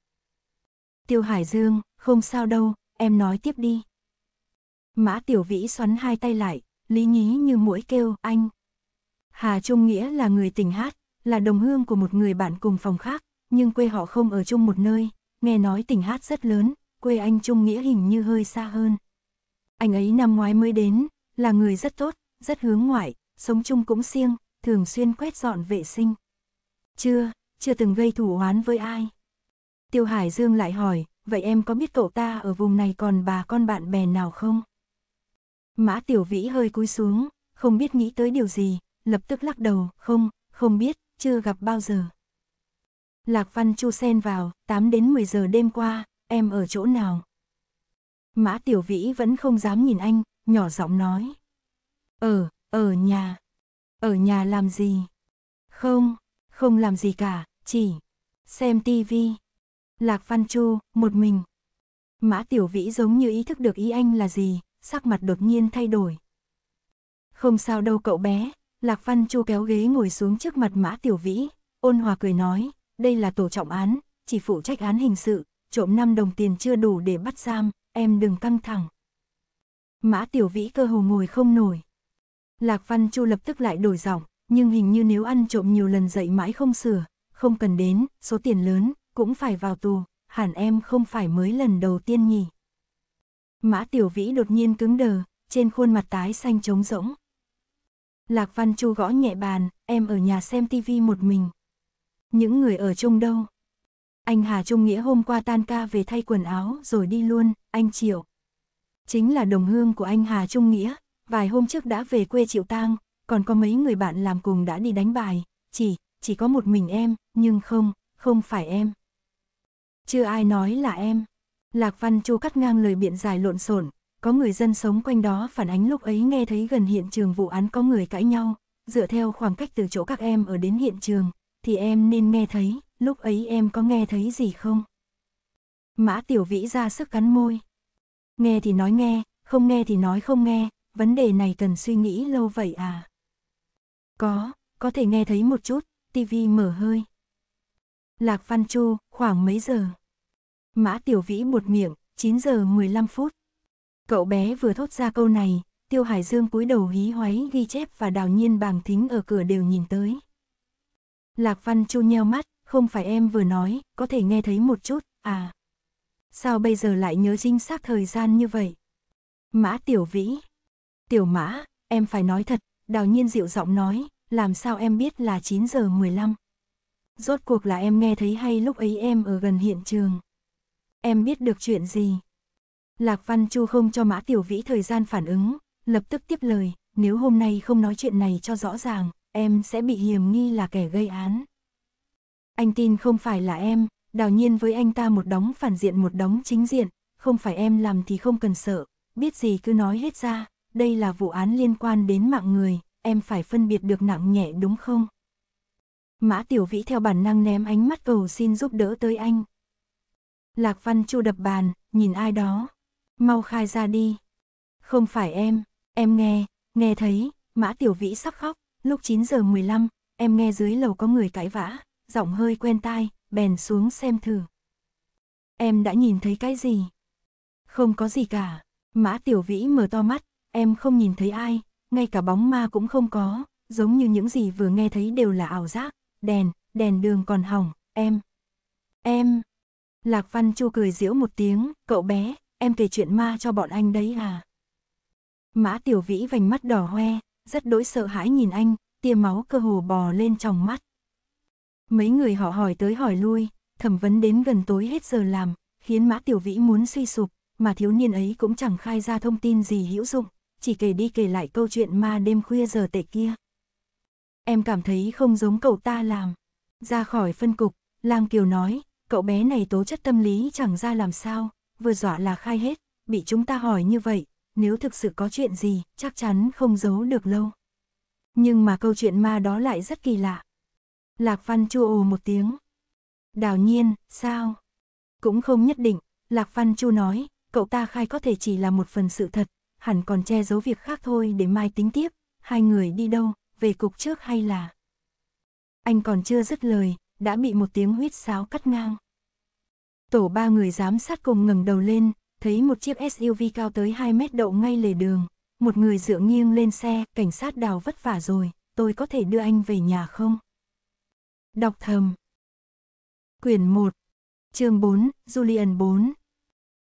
Tiêu Hải Dương, không sao đâu, em nói tiếp đi. Mã Tiểu Vĩ xoắn hai tay lại, lý nhí như mũi kêu, anh. Hà Trung Nghĩa là người tỉnh hát, là đồng hương của một người bạn cùng phòng khác, nhưng quê họ không ở chung một nơi, nghe nói tỉnh hát rất lớn, quê anh Trung Nghĩa hình như hơi xa hơn. Anh ấy năm ngoái mới đến, là người rất tốt, rất hướng ngoại, sống chung cũng siêng, thường xuyên quét dọn vệ sinh. Chưa, chưa từng gây thủ oán với ai. Tiêu Hải Dương lại hỏi, vậy em có biết cậu ta ở vùng này còn bà con bạn bè nào không? Mã Tiểu Vĩ hơi cúi xuống, không biết nghĩ tới điều gì, lập tức lắc đầu, không, không biết, chưa gặp bao giờ. Lạc Văn Chu sen vào, 8 đến 10 giờ đêm qua, em ở chỗ nào? Mã Tiểu Vĩ vẫn không dám nhìn anh, nhỏ giọng nói. Ở, ở nhà. Ở nhà làm gì? Không, không làm gì cả, chỉ xem tivi. Lạc Văn Chu, một mình. Mã Tiểu Vĩ giống như ý thức được ý anh là gì, sắc mặt đột nhiên thay đổi. Không sao đâu cậu bé, Lạc Văn Chu kéo ghế ngồi xuống trước mặt Mã Tiểu Vĩ, ôn hòa cười nói, đây là tổ trọng án, chỉ phụ trách án hình sự, trộm 5 đồng tiền chưa đủ để bắt giam, em đừng căng thẳng. Mã Tiểu Vĩ cơ hồ ngồi không nổi. Lạc Văn Chu lập tức lại đổi giọng, nhưng hình như nếu ăn trộm nhiều lần dậy mãi không sửa, không cần đến, số tiền lớn, cũng phải vào tù, hẳn em không phải mới lần đầu tiên nhỉ. Mã Tiểu Vĩ đột nhiên cứng đờ, trên khuôn mặt tái xanh trống rỗng. Lạc Văn Chu gõ nhẹ bàn, em ở nhà xem tivi một mình. Những người ở chung đâu? Anh Hà Trung Nghĩa hôm qua tan ca về thay quần áo rồi đi luôn, anh Triệu. Chính là đồng hương của anh Hà Trung Nghĩa, vài hôm trước đã về quê triệu tang, còn có mấy người bạn làm cùng đã đi đánh bài, chỉ, chỉ có một mình em, nhưng không, không phải em. Chưa ai nói là em. Lạc Văn Chu cắt ngang lời biện giải lộn xộn, có người dân sống quanh đó phản ánh lúc ấy nghe thấy gần hiện trường vụ án có người cãi nhau, dựa theo khoảng cách từ chỗ các em ở đến hiện trường, thì em nên nghe thấy, lúc ấy em có nghe thấy gì không? Mã Tiểu Vĩ ra sức cắn môi. Nghe thì nói nghe, không nghe thì nói không nghe, vấn đề này cần suy nghĩ lâu vậy à? Có, có thể nghe thấy một chút, tivi mở hơi. Lạc Văn Chu, khoảng mấy giờ? Mã Tiểu Vĩ một miệng, 9 giờ 15 phút. Cậu bé vừa thốt ra câu này, Tiêu Hải Dương cúi đầu hí hoáy ghi chép và đào nhiên bàng thính ở cửa đều nhìn tới. Lạc Văn Chu nheo mắt, không phải em vừa nói, có thể nghe thấy một chút, à. Sao bây giờ lại nhớ chính xác thời gian như vậy? Mã Tiểu Vĩ. Tiểu Mã, em phải nói thật, đào nhiên dịu giọng nói, làm sao em biết là 9 giờ 15? Rốt cuộc là em nghe thấy hay lúc ấy em ở gần hiện trường em biết được chuyện gì? Lạc Văn Chu không cho Mã Tiểu Vĩ thời gian phản ứng, lập tức tiếp lời, nếu hôm nay không nói chuyện này cho rõ ràng, em sẽ bị hiểm nghi là kẻ gây án. Anh tin không phải là em, đào nhiên với anh ta một đóng phản diện một đóng chính diện, không phải em làm thì không cần sợ, biết gì cứ nói hết ra, đây là vụ án liên quan đến mạng người, em phải phân biệt được nặng nhẹ đúng không? Mã Tiểu Vĩ theo bản năng ném ánh mắt cầu xin giúp đỡ tới anh, Lạc Văn Chu đập bàn, nhìn ai đó. Mau khai ra đi. Không phải em, em nghe, nghe thấy, Mã Tiểu Vĩ sắp khóc, lúc 9 giờ 15, em nghe dưới lầu có người cãi vã, giọng hơi quen tai, bèn xuống xem thử. Em đã nhìn thấy cái gì? Không có gì cả, Mã Tiểu Vĩ mở to mắt, em không nhìn thấy ai, ngay cả bóng ma cũng không có, giống như những gì vừa nghe thấy đều là ảo giác, đèn, đèn đường còn hỏng, em. Em, Lạc Văn Chu cười giễu một tiếng, cậu bé, em kể chuyện ma cho bọn anh đấy à. Mã Tiểu Vĩ vành mắt đỏ hoe, rất đối sợ hãi nhìn anh, tia máu cơ hồ bò lên trong mắt. Mấy người họ hỏi tới hỏi lui, thẩm vấn đến gần tối hết giờ làm, khiến Mã Tiểu Vĩ muốn suy sụp, mà thiếu niên ấy cũng chẳng khai ra thông tin gì hữu dụng, chỉ kể đi kể lại câu chuyện ma đêm khuya giờ tệ kia. Em cảm thấy không giống cậu ta làm. Ra khỏi phân cục, Lang Kiều nói, cậu bé này tố chất tâm lý chẳng ra làm sao, vừa dọa là khai hết, bị chúng ta hỏi như vậy, nếu thực sự có chuyện gì, chắc chắn không giấu được lâu. Nhưng mà câu chuyện ma đó lại rất kỳ lạ. Lạc Văn chu ồ một tiếng. Đào nhiên, sao? Cũng không nhất định, Lạc Văn Chu nói, cậu ta khai có thể chỉ là một phần sự thật, hẳn còn che giấu việc khác thôi để mai tính tiếp, hai người đi đâu, về cục trước hay là... Anh còn chưa dứt lời, đã bị một tiếng huýt sáo cắt ngang. Tổ ba người giám sát cùng ngẩng đầu lên, thấy một chiếc SUV cao tới 2 mét đậu ngay lề đường, một người dựa nghiêng lên xe, cảnh sát đào vất vả rồi, tôi có thể đưa anh về nhà không? Đọc thầm Quyển 1 chương 4, Julian 4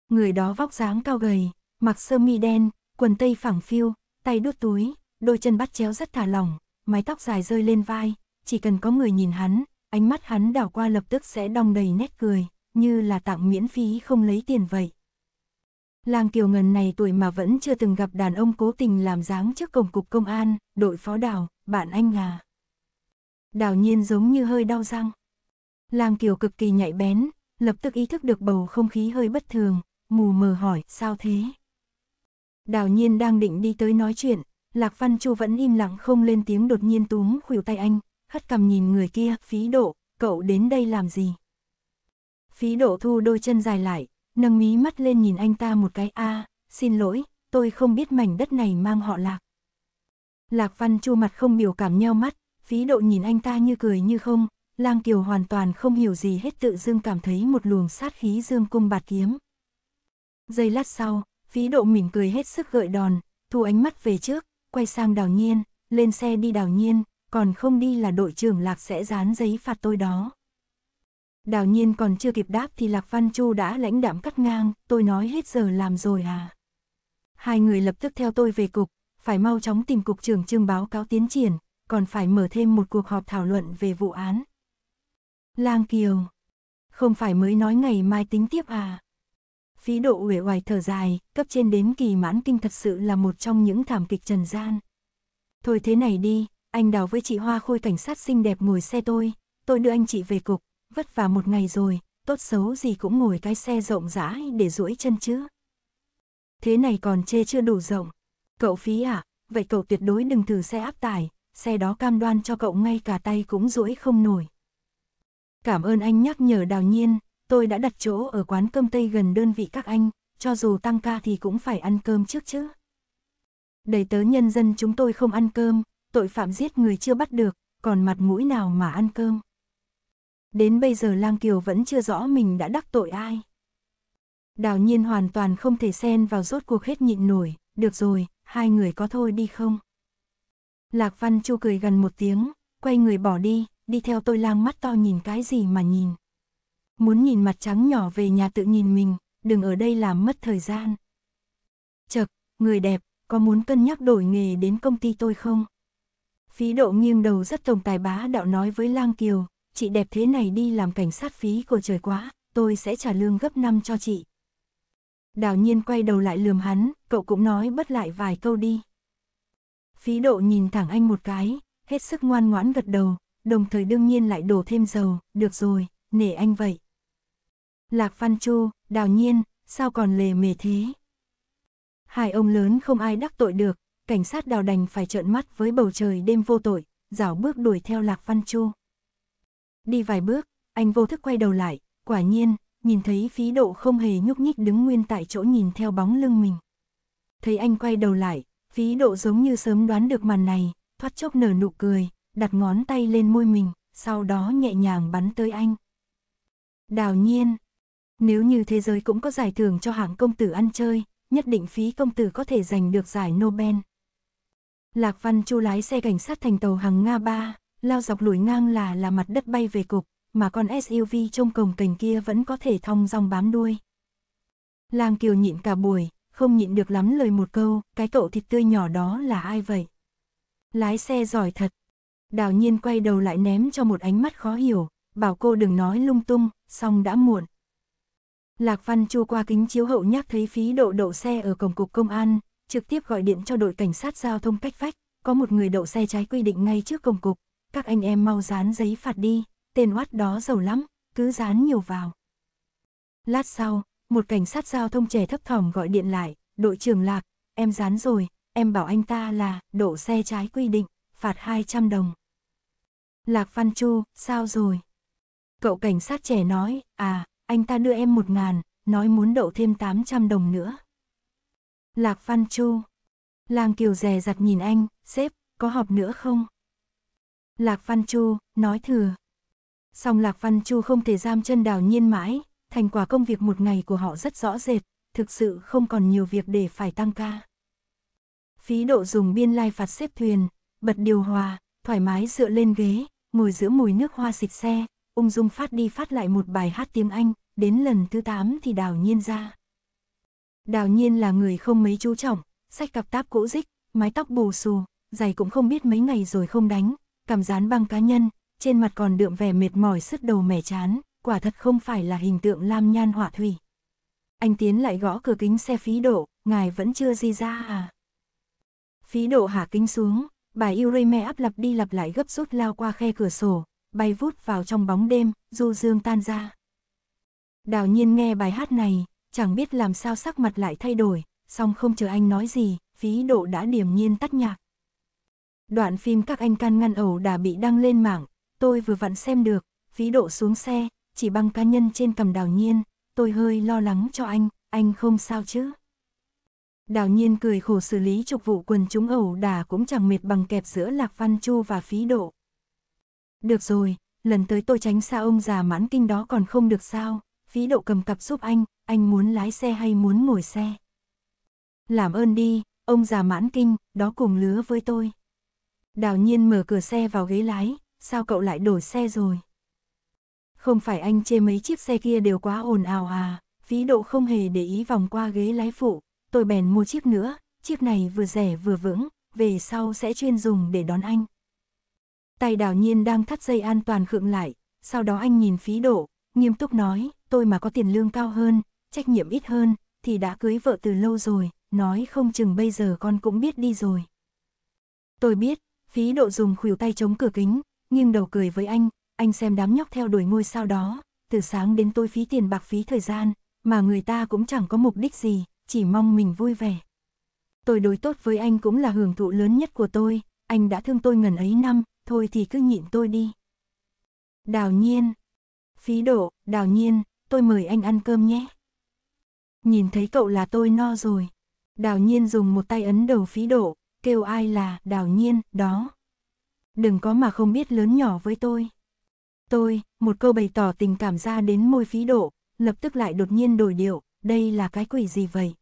Người đó vóc dáng cao gầy, mặc sơ mi đen, quần tây phẳng phiu, tay đút túi, đôi chân bắt chéo rất thả lỏng, mái tóc dài rơi lên vai, chỉ cần có người nhìn hắn, ánh mắt hắn đảo qua lập tức sẽ đong đầy nét cười, như là tặng miễn phí không lấy tiền vậy. Làng Kiều Ngân này tuổi mà vẫn chưa từng gặp đàn ông cố tình làm dáng trước cổng cục công an, đội phó đảo, bạn anh à. Đào nhiên giống như hơi đau răng. Làng Kiều cực kỳ nhạy bén, lập tức ý thức được bầu không khí hơi bất thường, mù mờ hỏi, sao thế? Đào nhiên đang định đi tới nói chuyện, Lạc Văn Chu vẫn im lặng không lên tiếng đột nhiên túm khuỷu tay anh, hất cầm nhìn người kia, phí độ, cậu đến đây làm gì? Phí độ thu đôi chân dài lại, nâng mí mắt lên nhìn anh ta một cái a xin lỗi, tôi không biết mảnh đất này mang họ lạc. Lạc văn chu mặt không biểu cảm nheo mắt, phí độ nhìn anh ta như cười như không, lang kiều hoàn toàn không hiểu gì hết tự dưng cảm thấy một luồng sát khí dương cung bạt kiếm. Giây lát sau, phí độ mỉm cười hết sức gợi đòn, thu ánh mắt về trước, quay sang đào nhiên, lên xe đi đào nhiên, còn không đi là đội trưởng Lạc sẽ dán giấy phạt tôi đó. Đào nhiên còn chưa kịp đáp thì Lạc Văn Chu đã lãnh đạm cắt ngang, tôi nói hết giờ làm rồi à. Hai người lập tức theo tôi về cục, phải mau chóng tìm cục trưởng trương báo cáo tiến triển, còn phải mở thêm một cuộc họp thảo luận về vụ án. Lang Kiều, không phải mới nói ngày mai tính tiếp à? Phí độ uể oải thở dài, cấp trên đến kỳ mãn kinh thật sự là một trong những thảm kịch trần gian. Thôi thế này đi, anh đào với chị Hoa Khôi cảnh sát xinh đẹp ngồi xe tôi, tôi đưa anh chị về cục, vất vả một ngày rồi, tốt xấu gì cũng ngồi cái xe rộng rãi để duỗi chân chứ. Thế này còn chê chưa đủ rộng. Cậu phí à, vậy cậu tuyệt đối đừng thử xe áp tải, xe đó cam đoan cho cậu ngay cả tay cũng duỗi không nổi. Cảm ơn anh nhắc nhở đào nhiên, tôi đã đặt chỗ ở quán cơm Tây gần đơn vị các anh, cho dù tăng ca thì cũng phải ăn cơm trước chứ. Đầy tớ nhân dân chúng tôi không ăn cơm, tội phạm giết người chưa bắt được, còn mặt mũi nào mà ăn cơm. Đến bây giờ Lang Kiều vẫn chưa rõ mình đã đắc tội ai. Đào nhiên hoàn toàn không thể xen vào rốt cuộc hết nhịn nổi, được rồi, hai người có thôi đi không? Lạc Văn Chu cười gần một tiếng, quay người bỏ đi, đi theo tôi lang mắt to nhìn cái gì mà nhìn. Muốn nhìn mặt trắng nhỏ về nhà tự nhìn mình, đừng ở đây làm mất thời gian. Chật, người đẹp, có muốn cân nhắc đổi nghề đến công ty tôi không? Phí độ nghiêng đầu rất tổng tài bá đạo nói với Lang Kiều, chị đẹp thế này đi làm cảnh sát phí của trời quá, tôi sẽ trả lương gấp năm cho chị. Đào nhiên quay đầu lại lườm hắn, cậu cũng nói bất lại vài câu đi. Phí độ nhìn thẳng anh một cái, hết sức ngoan ngoãn gật đầu, đồng thời đương nhiên lại đổ thêm dầu, được rồi, nể anh vậy. Lạc Phan Chu, đào nhiên, sao còn lề mề thế? Hai ông lớn không ai đắc tội được, cảnh sát đào đành phải trợn mắt với bầu trời đêm vô tội, rảo bước đuổi theo Lạc Văn Chu. Đi vài bước, anh vô thức quay đầu lại, quả nhiên, nhìn thấy phí độ không hề nhúc nhích đứng nguyên tại chỗ nhìn theo bóng lưng mình. Thấy anh quay đầu lại, phí độ giống như sớm đoán được màn này, thoát chốc nở nụ cười, đặt ngón tay lên môi mình, sau đó nhẹ nhàng bắn tới anh. Đào nhiên, nếu như thế giới cũng có giải thưởng cho hạng công tử ăn chơi, nhất định phí công tử có thể giành được giải Nobel, Lạc Văn Chu lái xe cảnh sát thành tàu hàng Nga 3, lao dọc lùi ngang là là mặt đất bay về cục, mà con SUV trong cổng cành kia vẫn có thể thong dong bám đuôi. Lang Kiều nhịn cả buổi, không nhịn được lắm lời một câu, cái cậu thịt tươi nhỏ đó là ai vậy? Lái xe giỏi thật. Đào nhiên quay đầu lại ném cho một ánh mắt khó hiểu, bảo cô đừng nói lung tung, xong đã muộn. Lạc Văn Chu qua kính chiếu hậu nhắc thấy phí độ đậu xe ở cổng cục công an, trực tiếp gọi điện cho đội cảnh sát giao thông cách vách, có một người đậu xe trái quy định ngay trước công cục, các anh em mau dán giấy phạt đi, tên oát đó giàu lắm, cứ dán nhiều vào. Lát sau, một cảnh sát giao thông trẻ thấp thỏm gọi điện lại, đội trưởng lạc, em dán rồi, em bảo anh ta là đậu xe trái quy định, phạt 200 đồng. Lạc Văn Chu, sao rồi? Cậu cảnh sát trẻ nói, à, anh ta đưa em một ngàn, nói muốn đậu thêm 800 đồng nữa. Lạc Văn Chu. Làng Kiều Dè dặt nhìn anh, sếp, có họp nữa không? Lạc Văn Chu, nói thừa. Song Lạc Văn Chu không thể giam chân đào nhiên mãi, thành quả công việc một ngày của họ rất rõ rệt, thực sự không còn nhiều việc để phải tăng ca. Phí độ dùng biên lai phạt xếp thuyền, bật điều hòa, thoải mái dựa lên ghế, ngồi giữa mùi nước hoa xịt xe, ung dung phát đi phát lại một bài hát tiếng Anh, đến lần thứ 8 thì đào nhiên ra. Đào nhiên là người không mấy chú trọng, sách cặp táp cũ dích, mái tóc bù xù, giày cũng không biết mấy ngày rồi không đánh, cảm dán băng cá nhân, trên mặt còn đượm vẻ mệt mỏi sứt đầu mẻ chán, quả thật không phải là hình tượng lam nhan hỏa thủy. Anh tiến lại gõ cửa kính xe phí độ, ngài vẫn chưa di ra à? Phí độ hạ kính xuống, bà Yurime áp lặp đi lặp lại gấp rút lao qua khe cửa sổ, bay vút vào trong bóng đêm, du dương tan ra. Đào nhiên nghe bài hát này, chẳng biết làm sao sắc mặt lại thay đổi, song không chờ anh nói gì, phí độ đã điểm nhiên tắt nhạc. Đoạn phim các anh can ngăn ẩu đã bị đăng lên mạng, tôi vừa vặn xem được, phí độ xuống xe, chỉ bằng cá nhân trên cầm đào nhiên, tôi hơi lo lắng cho anh, anh không sao chứ. Đào nhiên cười khổ xử lý trục vụ quần chúng ẩu đả cũng chẳng mệt bằng kẹp giữa Lạc Văn Chu và phí độ. Được rồi, lần tới tôi tránh xa ông già mãn kinh đó còn không được sao, phí đậu cầm cặp giúp anh, anh muốn lái xe hay muốn ngồi xe? Làm ơn đi, ông già mãn kinh, đó cùng lứa với tôi. Đào nhiên mở cửa xe vào ghế lái, sao cậu lại đổi xe rồi? Không phải anh chê mấy chiếc xe kia đều quá ồn ào à, phí độ không hề để ý vòng qua ghế lái phụ, tôi bèn mua chiếc nữa, chiếc này vừa rẻ vừa vững, về sau sẽ chuyên dùng để đón anh. Tay đào nhiên đang thắt dây an toàn khượng lại, sau đó anh nhìn phí độ, nghiêm túc nói, tôi mà có tiền lương cao hơn, trách nhiệm ít hơn, thì đã cưới vợ từ lâu rồi, nói không chừng bây giờ con cũng biết đi rồi. Tôi biết, phí độ dùng khuỷu tay chống cửa kính, nghiêng đầu cười với anh, anh xem đám nhóc theo đuổi ngôi sao đó, từ sáng đến tối phí tiền bạc phí thời gian, mà người ta cũng chẳng có mục đích gì, chỉ mong mình vui vẻ. Tôi đối tốt với anh cũng là hưởng thụ lớn nhất của tôi, anh đã thương tôi ngần ấy năm, thôi thì cứ nhịn tôi đi. Đào nhiên, Phí độ, đào nhiên, tôi mời anh ăn cơm nhé. Nhìn thấy cậu là tôi no rồi. Đào nhiên dùng một tay ấn đầu phí độ, kêu ai là đào nhiên, đó. Đừng có mà không biết lớn nhỏ với tôi. Tôi, một câu bày tỏ tình cảm ra đến môi phí độ, lập tức lại đột nhiên đổi điệu, đây là cái quỷ gì vậy?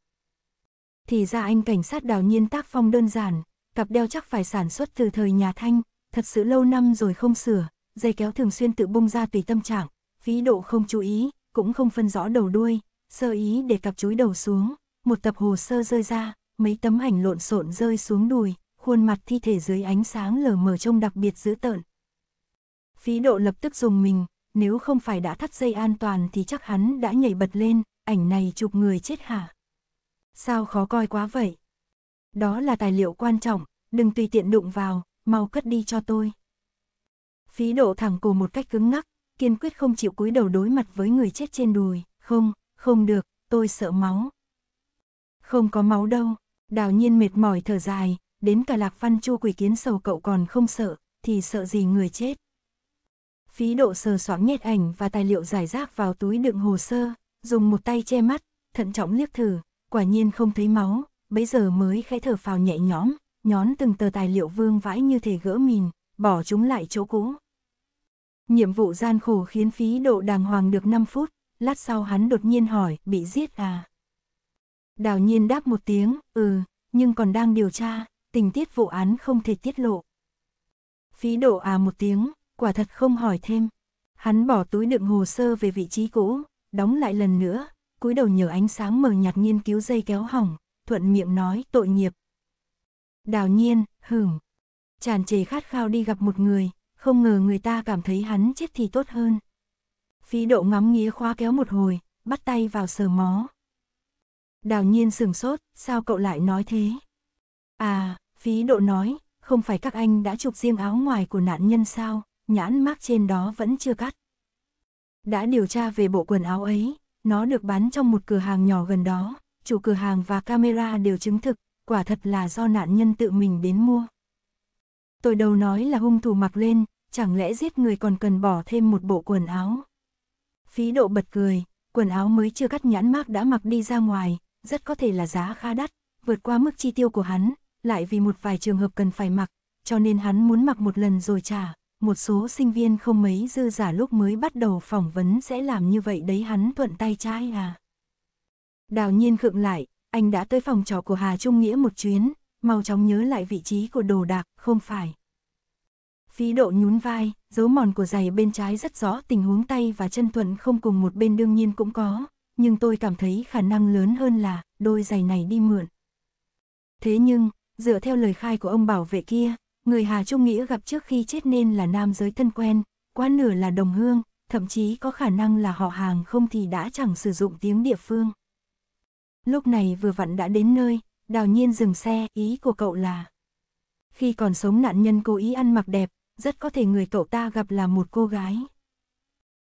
Thì ra anh cảnh sát đào nhiên tác phong đơn giản, cặp đeo chắc phải sản xuất từ thời nhà Thanh, thật sự lâu năm rồi không sửa, dây kéo thường xuyên tự bung ra tùy tâm trạng, Vĩ độ không chú ý, cũng không phân rõ đầu đuôi, sơ ý để cặp chúi đầu xuống, một tập hồ sơ rơi ra, mấy tấm ảnh lộn xộn rơi xuống đùi, khuôn mặt thi thể dưới ánh sáng lờ mờ trông đặc biệt dữ tợn. Phí độ lập tức dùng mình, nếu không phải đã thắt dây an toàn thì chắc hắn đã nhảy bật lên, ảnh này chụp người chết hả? Sao khó coi quá vậy? Đó là tài liệu quan trọng, đừng tùy tiện đụng vào, mau cất đi cho tôi. Phí độ thẳng cổ một cách cứng ngắc, kiên quyết không chịu cúi đầu đối mặt với người chết trên đùi, không, không được, tôi sợ máu. Không có máu đâu, đào nhiên mệt mỏi thở dài, đến cả lạc văn chu quỷ kiến sầu cậu còn không sợ, thì sợ gì người chết. Phí độ sờ soáng nhét ảnh và tài liệu giải rác vào túi đựng hồ sơ, dùng một tay che mắt, thận trọng liếc thử, quả nhiên không thấy máu, bấy giờ mới khẽ thở phào nhẹ nhõm, nhón từng tờ tài liệu vương vãi như thể gỡ mìn, bỏ chúng lại chỗ cũ. Nhiệm vụ gian khổ khiến phí độ đàng hoàng được 5 phút, lát sau hắn đột nhiên hỏi, bị giết à? Đào nhiên đáp một tiếng, ừ, nhưng còn đang điều tra, tình tiết vụ án không thể tiết lộ. Phí độ à một tiếng, quả thật không hỏi thêm. Hắn bỏ túi đựng hồ sơ về vị trí cũ, đóng lại lần nữa, cúi đầu nhờ ánh sáng mờ nhạt nghiên cứu dây kéo hỏng, thuận miệng nói tội nghiệp. Đào nhiên, hửng, tràn trề khát khao đi gặp một người, không ngờ người ta cảm thấy hắn chết thì tốt hơn. Phí độ ngắm nghía khóa kéo một hồi, bắt tay vào sờ mó. Đào nhiên sừng sốt, sao cậu lại nói thế? À, phí độ nói, không phải các anh đã chụp riêng áo ngoài của nạn nhân sao, nhãn mác trên đó vẫn chưa cắt. Đã điều tra về bộ quần áo ấy, nó được bán trong một cửa hàng nhỏ gần đó, chủ cửa hàng và camera đều chứng thực, quả thật là do nạn nhân tự mình đến mua tôi đâu nói là hung thủ mặc lên, chẳng lẽ giết người còn cần bỏ thêm một bộ quần áo. Phí độ bật cười, quần áo mới chưa cắt nhãn mác đã mặc đi ra ngoài, rất có thể là giá khá đắt, vượt qua mức chi tiêu của hắn, lại vì một vài trường hợp cần phải mặc, cho nên hắn muốn mặc một lần rồi trả. Một số sinh viên không mấy dư giả lúc mới bắt đầu phỏng vấn sẽ làm như vậy đấy hắn thuận tay trai à. Đào nhiên khựng lại, anh đã tới phòng trò của Hà Trung Nghĩa một chuyến, mau chóng nhớ lại vị trí của đồ đạc, không phải. Phí độ nhún vai, dấu mòn của giày bên trái rất rõ tình huống tay và chân thuận không cùng một bên đương nhiên cũng có, nhưng tôi cảm thấy khả năng lớn hơn là đôi giày này đi mượn. Thế nhưng, dựa theo lời khai của ông bảo vệ kia, người Hà Trung Nghĩa gặp trước khi chết nên là nam giới thân quen, quá nửa là đồng hương, thậm chí có khả năng là họ hàng không thì đã chẳng sử dụng tiếng địa phương. Lúc này vừa vặn đã đến nơi, đào nhiên dừng xe, ý của cậu là khi còn sống nạn nhân cố ý ăn mặc đẹp, rất có thể người cậu ta gặp là một cô gái.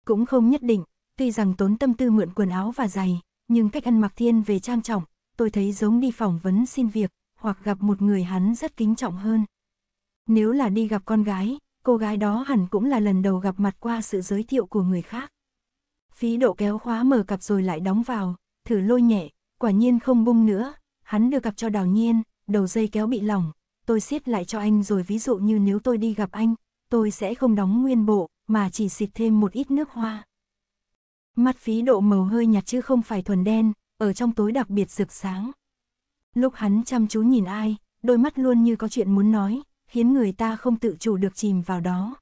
Cũng không nhất định, tuy rằng tốn tâm tư mượn quần áo và giày, nhưng cách ăn mặc thiên về trang trọng, tôi thấy giống đi phỏng vấn xin việc, hoặc gặp một người hắn rất kính trọng hơn. Nếu là đi gặp con gái, cô gái đó hẳn cũng là lần đầu gặp mặt qua sự giới thiệu của người khác. Phí độ kéo khóa mở cặp rồi lại đóng vào, thử lôi nhẹ, quả nhiên không bung nữa, hắn đưa cặp cho đào nhiên, đầu dây kéo bị lỏng, tôi siết lại cho anh rồi ví dụ như nếu tôi đi gặp anh, tôi sẽ không đóng nguyên bộ, mà chỉ xịt thêm một ít nước hoa. Mắt phí độ màu hơi nhạt chứ không phải thuần đen, ở trong tối đặc biệt rực sáng. Lúc hắn chăm chú nhìn ai, đôi mắt luôn như có chuyện muốn nói, khiến người ta không tự chủ được chìm vào đó.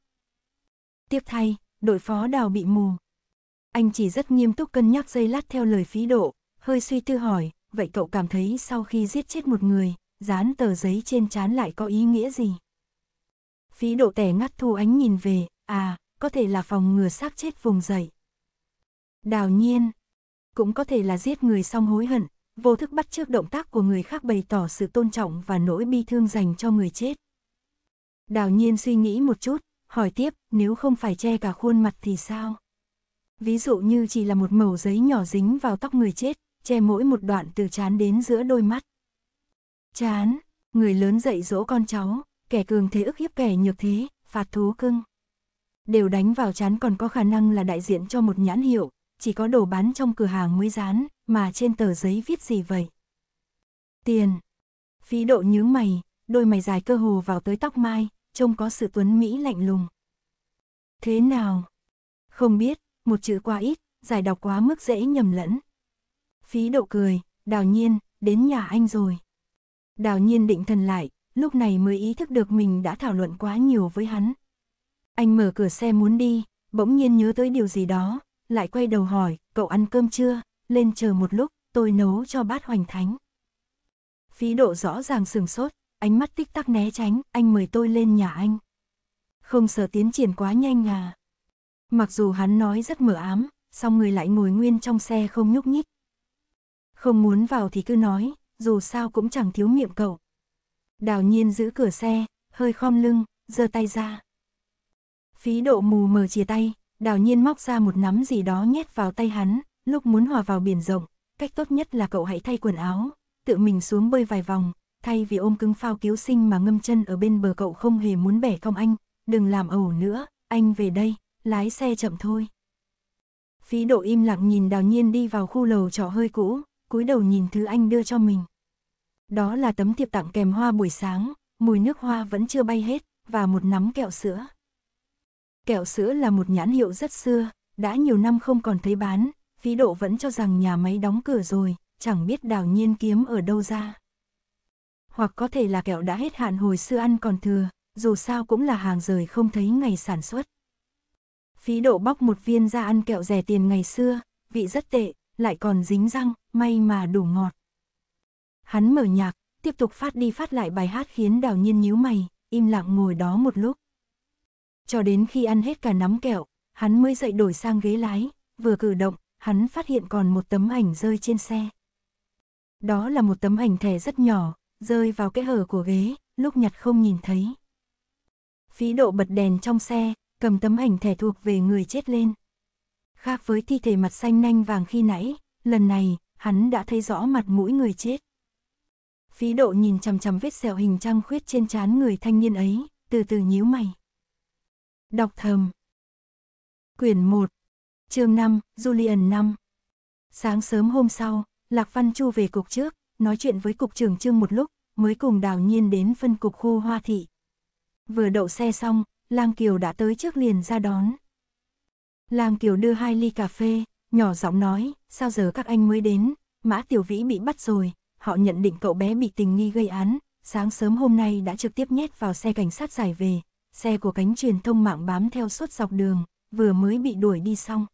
Tiếp thay, đội phó đào bị mù. Anh chỉ rất nghiêm túc cân nhắc dây lát theo lời phí độ, hơi suy tư hỏi, vậy cậu cảm thấy sau khi giết chết một người, dán tờ giấy trên trán lại có ý nghĩa gì? Phí độ tẻ ngắt thu ánh nhìn về, à, có thể là phòng ngừa xác chết vùng dậy. Đào nhiên, cũng có thể là giết người xong hối hận, vô thức bắt chước động tác của người khác bày tỏ sự tôn trọng và nỗi bi thương dành cho người chết. Đào nhiên suy nghĩ một chút, hỏi tiếp, nếu không phải che cả khuôn mặt thì sao? Ví dụ như chỉ là một mẩu giấy nhỏ dính vào tóc người chết, che mỗi một đoạn từ trán đến giữa đôi mắt. Chán, người lớn dạy dỗ con cháu, kẻ cường thế ức hiếp kẻ nhược thế, phạt thú cưng. Đều đánh vào chán còn có khả năng là đại diện cho một nhãn hiệu, chỉ có đồ bán trong cửa hàng mới dán, mà trên tờ giấy viết gì vậy? Tiền. Phí độ nhướng mày, đôi mày dài cơ hồ vào tới tóc mai, trông có sự tuấn mỹ lạnh lùng. Thế nào? Không biết, một chữ quá ít, giải đọc quá mức dễ nhầm lẫn. Phí độ cười, đào nhiên, đến nhà anh rồi. Đào nhiên định thần lại, lúc này mới ý thức được mình đã thảo luận quá nhiều với hắn. Anh mở cửa xe muốn đi, bỗng nhiên nhớ tới điều gì đó, lại quay đầu hỏi, cậu ăn cơm chưa, lên chờ một lúc, tôi nấu cho bát hoành thánh. Phí độ rõ ràng sừng sốt, ánh mắt tích tắc né tránh, anh mời tôi lên nhà anh. Không sợ tiến triển quá nhanh à. Mặc dù hắn nói rất mở ám, song người lại ngồi nguyên trong xe không nhúc nhích. Không muốn vào thì cứ nói, dù sao cũng chẳng thiếu miệng cậu. Đào nhiên giữ cửa xe, hơi khom lưng, giơ tay ra. Phí độ mù mờ chia tay, đào nhiên móc ra một nắm gì đó nhét vào tay hắn, lúc muốn hòa vào biển rộng, cách tốt nhất là cậu hãy thay quần áo, tự mình xuống bơi vài vòng, thay vì ôm cứng phao cứu sinh mà ngâm chân ở bên bờ cậu không hề muốn bẻ cong anh, đừng làm ẩu nữa, anh về đây, lái xe chậm thôi. Phí độ im lặng nhìn đào nhiên đi vào khu lầu trọ hơi cũ, cúi đầu nhìn thứ anh đưa cho mình. Đó là tấm thiệp tặng kèm hoa buổi sáng, mùi nước hoa vẫn chưa bay hết, và một nắm kẹo sữa. Kẹo sữa là một nhãn hiệu rất xưa, đã nhiều năm không còn thấy bán, phí độ vẫn cho rằng nhà máy đóng cửa rồi, chẳng biết đào nhiên kiếm ở đâu ra. Hoặc có thể là kẹo đã hết hạn hồi xưa ăn còn thừa, dù sao cũng là hàng rời không thấy ngày sản xuất. Phí độ bóc một viên ra ăn kẹo rẻ tiền ngày xưa, vị rất tệ, lại còn dính răng, may mà đủ ngọt. Hắn mở nhạc, tiếp tục phát đi phát lại bài hát khiến đào nhiên nhíu mày, im lặng ngồi đó một lúc. Cho đến khi ăn hết cả nắm kẹo, hắn mới dậy đổi sang ghế lái, vừa cử động, hắn phát hiện còn một tấm ảnh rơi trên xe. Đó là một tấm ảnh thẻ rất nhỏ, rơi vào cái hở của ghế, lúc nhặt không nhìn thấy. Phí độ bật đèn trong xe, cầm tấm ảnh thẻ thuộc về người chết lên. Khác với thi thể mặt xanh nanh vàng khi nãy, lần này, hắn đã thấy rõ mặt mũi người chết. Phí độ nhìn chằm chằm vết sẹo hình trăng khuyết trên trán người thanh niên ấy, từ từ nhíu mày. Đọc thầm. Quyển 1. Chương 5, Julian 5. Sáng sớm hôm sau, Lạc Văn Chu về cục trước, nói chuyện với cục trưởng Trương một lúc, mới cùng Đào Nhiên đến phân cục khu Hoa thị. Vừa đậu xe xong, Lang Kiều đã tới trước liền ra đón. Lang Kiều đưa hai ly cà phê, nhỏ giọng nói, sao giờ các anh mới đến, Mã Tiểu Vĩ bị bắt rồi, họ nhận định cậu bé bị tình nghi gây án, sáng sớm hôm nay đã trực tiếp nhét vào xe cảnh sát giải về, xe của cánh truyền thông mạng bám theo suốt dọc đường, vừa mới bị đuổi đi xong.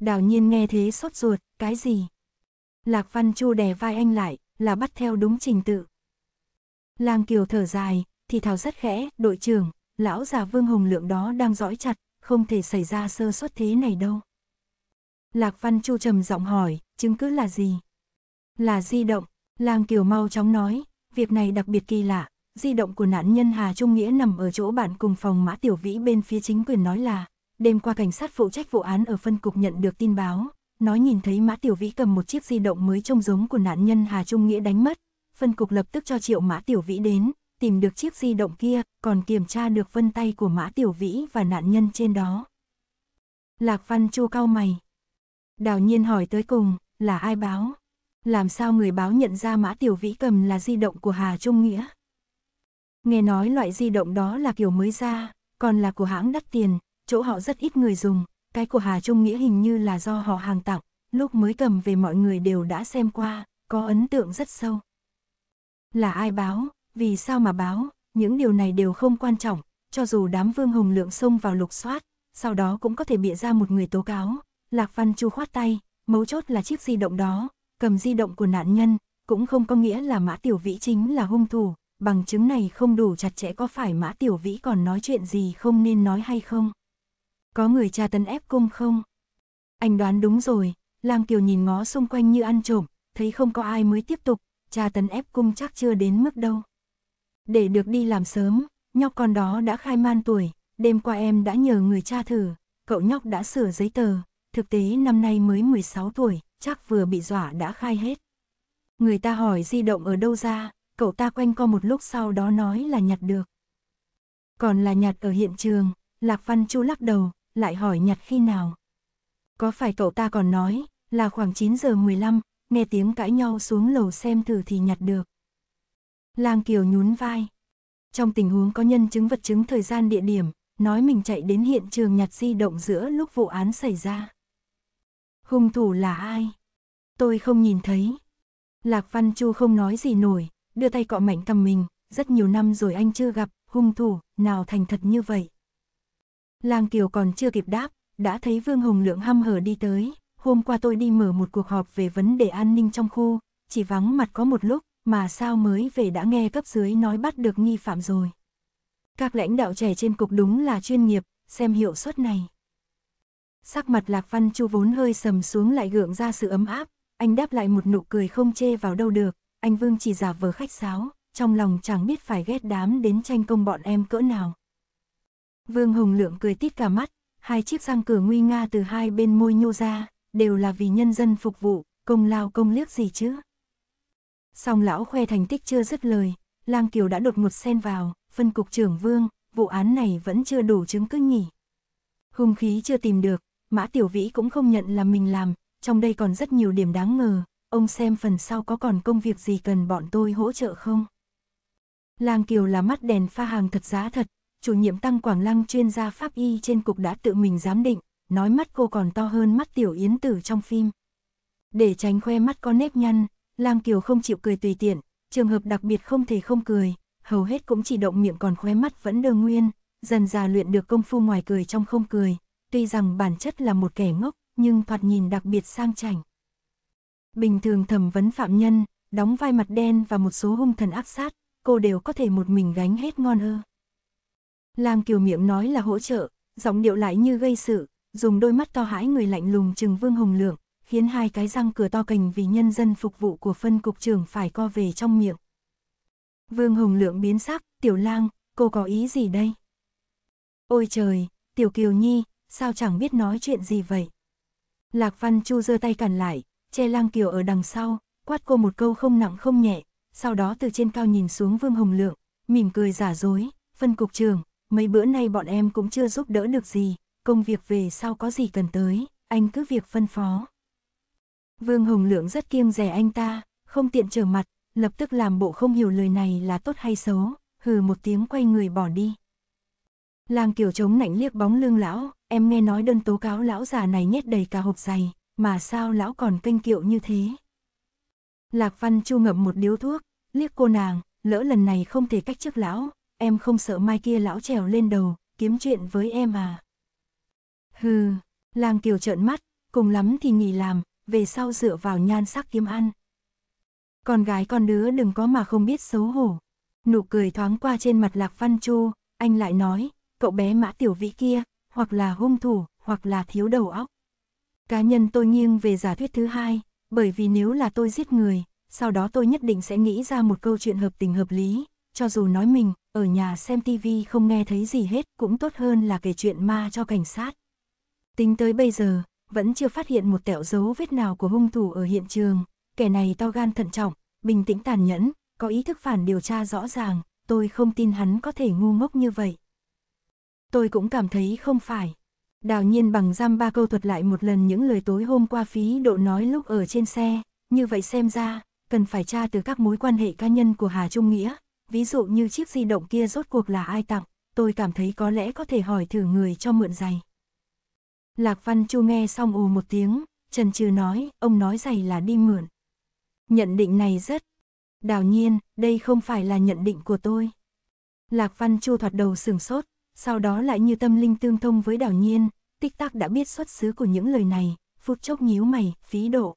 Đào nhiên nghe thế sốt ruột, cái gì? Lạc Văn Chu đè vai anh lại, là bắt theo đúng trình tự. Lang Kiều thở dài, thì thào rất khẽ, đội trưởng, lão già Vương Hồng Lượng đó đang dõi chặt, không thể xảy ra sơ suất thế này đâu. Lạc Văn Chu trầm giọng hỏi, chứng cứ là gì? Là di động, Lang Kiều mau chóng nói, việc này đặc biệt kỳ lạ, di động của nạn nhân Hà Trung Nghĩa nằm ở chỗ bạn cùng phòng Mã Tiểu Vĩ bên phía chính quyền nói là, đêm qua cảnh sát phụ trách vụ án ở phân cục nhận được tin báo, nói nhìn thấy Mã Tiểu Vĩ cầm một chiếc di động mới trông giống của nạn nhân Hà Trung Nghĩa đánh mất, phân cục lập tức cho triệu Mã Tiểu Vĩ đến, tìm được chiếc di động kia, còn kiểm tra được vân tay của Mã Tiểu Vĩ và nạn nhân trên đó. Lạc Văn Chu cao mày, Đào nhiên hỏi tới cùng, là ai báo? Làm sao người báo nhận ra mã tiểu vĩ cầm là di động của Hà Trung Nghĩa? Nghe nói loại di động đó là kiểu mới ra, còn là của hãng đắt tiền, chỗ họ rất ít người dùng, cái của Hà Trung Nghĩa hình như là do họ hàng tặng, lúc mới cầm về mọi người đều đã xem qua, có ấn tượng rất sâu. Là ai báo, vì sao mà báo, những điều này đều không quan trọng, cho dù đám vương hùng lượng xông vào lục soát, sau đó cũng có thể bịa ra một người tố cáo, Lạc Văn Chu khoát tay, mấu chốt là chiếc di động đó, cầm di động của nạn nhân, cũng không có nghĩa là Mã Tiểu Vĩ chính là hung thủ, bằng chứng này không đủ chặt chẽ có phải Mã Tiểu Vĩ còn nói chuyện gì không nên nói hay không? Có người tra tấn ép cung không? Anh đoán đúng rồi, Lam Kiều nhìn ngó xung quanh như ăn trộm, thấy không có ai mới tiếp tục, cha tấn ép cung chắc chưa đến mức đâu. Để được đi làm sớm, nhóc con đó đã khai man tuổi, đêm qua em đã nhờ người cha thử, cậu nhóc đã sửa giấy tờ, thực tế năm nay mới 16 tuổi, chắc vừa bị dọa đã khai hết. Người ta hỏi di động ở đâu ra, cậu ta quanh co một lúc sau đó nói là nhặt được. Còn là nhặt ở hiện trường, Lạc Văn Chu lắc đầu, lại hỏi nhặt khi nào. Có phải cậu ta còn nói, là khoảng 9 giờ 15, nghe tiếng cãi nhau xuống lầu xem thử thì nhặt được. Lang Kiều nhún vai. Trong tình huống có nhân chứng vật chứng thời gian địa điểm, nói mình chạy đến hiện trường nhặt di động giữa lúc vụ án xảy ra. Hung thủ là ai? Tôi không nhìn thấy. Lạc Văn Chu không nói gì nổi, đưa tay cọ mạnh cầm mình, rất nhiều năm rồi anh chưa gặp, hung thủ, nào thành thật như vậy. Lang Kiều còn chưa kịp đáp, đã thấy Vương Hồng Lượng hăm hở đi tới, hôm qua tôi đi mở một cuộc họp về vấn đề an ninh trong khu, chỉ vắng mặt có một lúc, mà sao mới về đã nghe cấp dưới nói bắt được nghi phạm rồi. Các lãnh đạo trẻ trên cục đúng là chuyên nghiệp, xem hiệu suất này sắc mặt Lạc Văn Chu vốn hơi sầm xuống lại gượng ra sự ấm áp, anh đáp lại một nụ cười không chê vào đâu được, anh Vương chỉ giả vờ khách sáo, trong lòng chẳng biết phải ghét đám đến tranh công bọn em cỡ nào. Vương hùng Lượng cười tít cả mắt, hai chiếc răng cửa nguy nga từ hai bên môi nhô ra, đều là vì nhân dân phục vụ, công lao công liếc gì chứ. Song lão khoe thành tích chưa dứt lời, Lang Kiều đã đột ngột xen vào, phân cục trưởng Vương, vụ án này vẫn chưa đủ chứng cứ nhỉ. Hung khí chưa tìm được, Mã Tiểu Vĩ cũng không nhận là mình làm, trong đây còn rất nhiều điểm đáng ngờ, ông xem phần sau có còn công việc gì cần bọn tôi hỗ trợ không? Lang Kiều là mắt đèn pha hàng thật giá thật, chủ nhiệm Tăng Quảng Lăng chuyên gia pháp y trên cục đã tự mình giám định, nói mắt cô còn to hơn mắt Tiểu Yến Tử trong phim. Để tránh khoe mắt có nếp nhăn, Lang Kiều không chịu cười tùy tiện, trường hợp đặc biệt không thể không cười, hầu hết cũng chỉ động miệng còn khoe mắt vẫn đờ nguyên, dần già luyện được công phu ngoài cười trong không cười, tuy rằng bản chất là một kẻ ngốc, nhưng thoạt nhìn đặc biệt sang chảnh. Bình thường thẩm vấn phạm nhân, đóng vai mặt đen và một số hung thần ác sát, cô đều có thể một mình gánh hết ngon ơ. Lang Kiều miệng nói là hỗ trợ, giọng điệu lại như gây sự, dùng đôi mắt to hãi người lạnh lùng trừng Vương Hồng Lượng, khiến hai cái răng cửa to cành vì nhân dân phục vụ của phân cục trưởng phải co về trong miệng. Vương Hồng Lượng biến sắc, "Tiểu Lang, cô có ý gì đây?" "Ôi trời, Tiểu Kiều Nhi, sao chẳng biết nói chuyện gì vậy? Lạc Văn Chu giơ tay cản lại, che Lang Kiều ở đằng sau, quát cô một câu không nặng không nhẹ, sau đó từ trên cao nhìn xuống Vương Hồng Lượng, mỉm cười giả dối, phân cục trường, mấy bữa nay bọn em cũng chưa giúp đỡ được gì, công việc về sau có gì cần tới, anh cứ việc phân phó. Vương Hồng Lượng rất kiêng rẻ anh ta, không tiện trở mặt, lập tức làm bộ không hiểu lời này là tốt hay xấu, hừ một tiếng quay người bỏ đi. Lang Kiều chống nảnh liếc bóng lương lão, em nghe nói đơn tố cáo lão già này nhét đầy cả hộp giày, mà sao lão còn kênh kiệu như thế? Lạc Văn Chu ngậm một điếu thuốc, liếc cô nàng, lỡ lần này không thể cách chức lão, em không sợ mai kia lão trèo lên đầu, kiếm chuyện với em à? Hừ, làng kiều trợn mắt, cùng lắm thì nghỉ làm, về sau dựa vào nhan sắc kiếm ăn. Con gái con đứa đừng có mà không biết xấu hổ. Nụ cười thoáng qua trên mặt Lạc Văn Chu, anh lại nói, cậu bé mã tiểu vĩ kia, hoặc là hung thủ, hoặc là thiếu đầu óc. Cá nhân tôi nghiêng về giả thuyết thứ hai, bởi vì nếu là tôi giết người, sau đó tôi nhất định sẽ nghĩ ra một câu chuyện hợp tình hợp lý, cho dù nói mình, ở nhà xem tivi không nghe thấy gì hết cũng tốt hơn là kể chuyện ma cho cảnh sát. Tính tới bây giờ, vẫn chưa phát hiện một tẹo dấu vết nào của hung thủ ở hiện trường, kẻ này to gan thận trọng, bình tĩnh tàn nhẫn, có ý thức phản điều tra rõ ràng, tôi không tin hắn có thể ngu ngốc như vậy. Tôi cũng cảm thấy không phải. Đào nhiên bằng giam ba câu thuật lại một lần những lời tối hôm qua phí độ nói lúc ở trên xe, như vậy xem ra, cần phải tra từ các mối quan hệ cá nhân của Hà Trung Nghĩa, ví dụ như chiếc di động kia rốt cuộc là ai tặng, tôi cảm thấy có lẽ có thể hỏi thử người cho mượn giày. Lạc Văn Chu nghe xong ù một tiếng, Trần Trừ nói, ông nói giày là đi mượn. Nhận định này rất. Đào nhiên, đây không phải là nhận định của tôi. Lạc Văn Chu thoạt đầu sừng sốt, sau đó lại như tâm linh tương thông với đảo nhiên, tích tắc đã biết xuất xứ của những lời này, phút chốc nhíu mày, phí độ.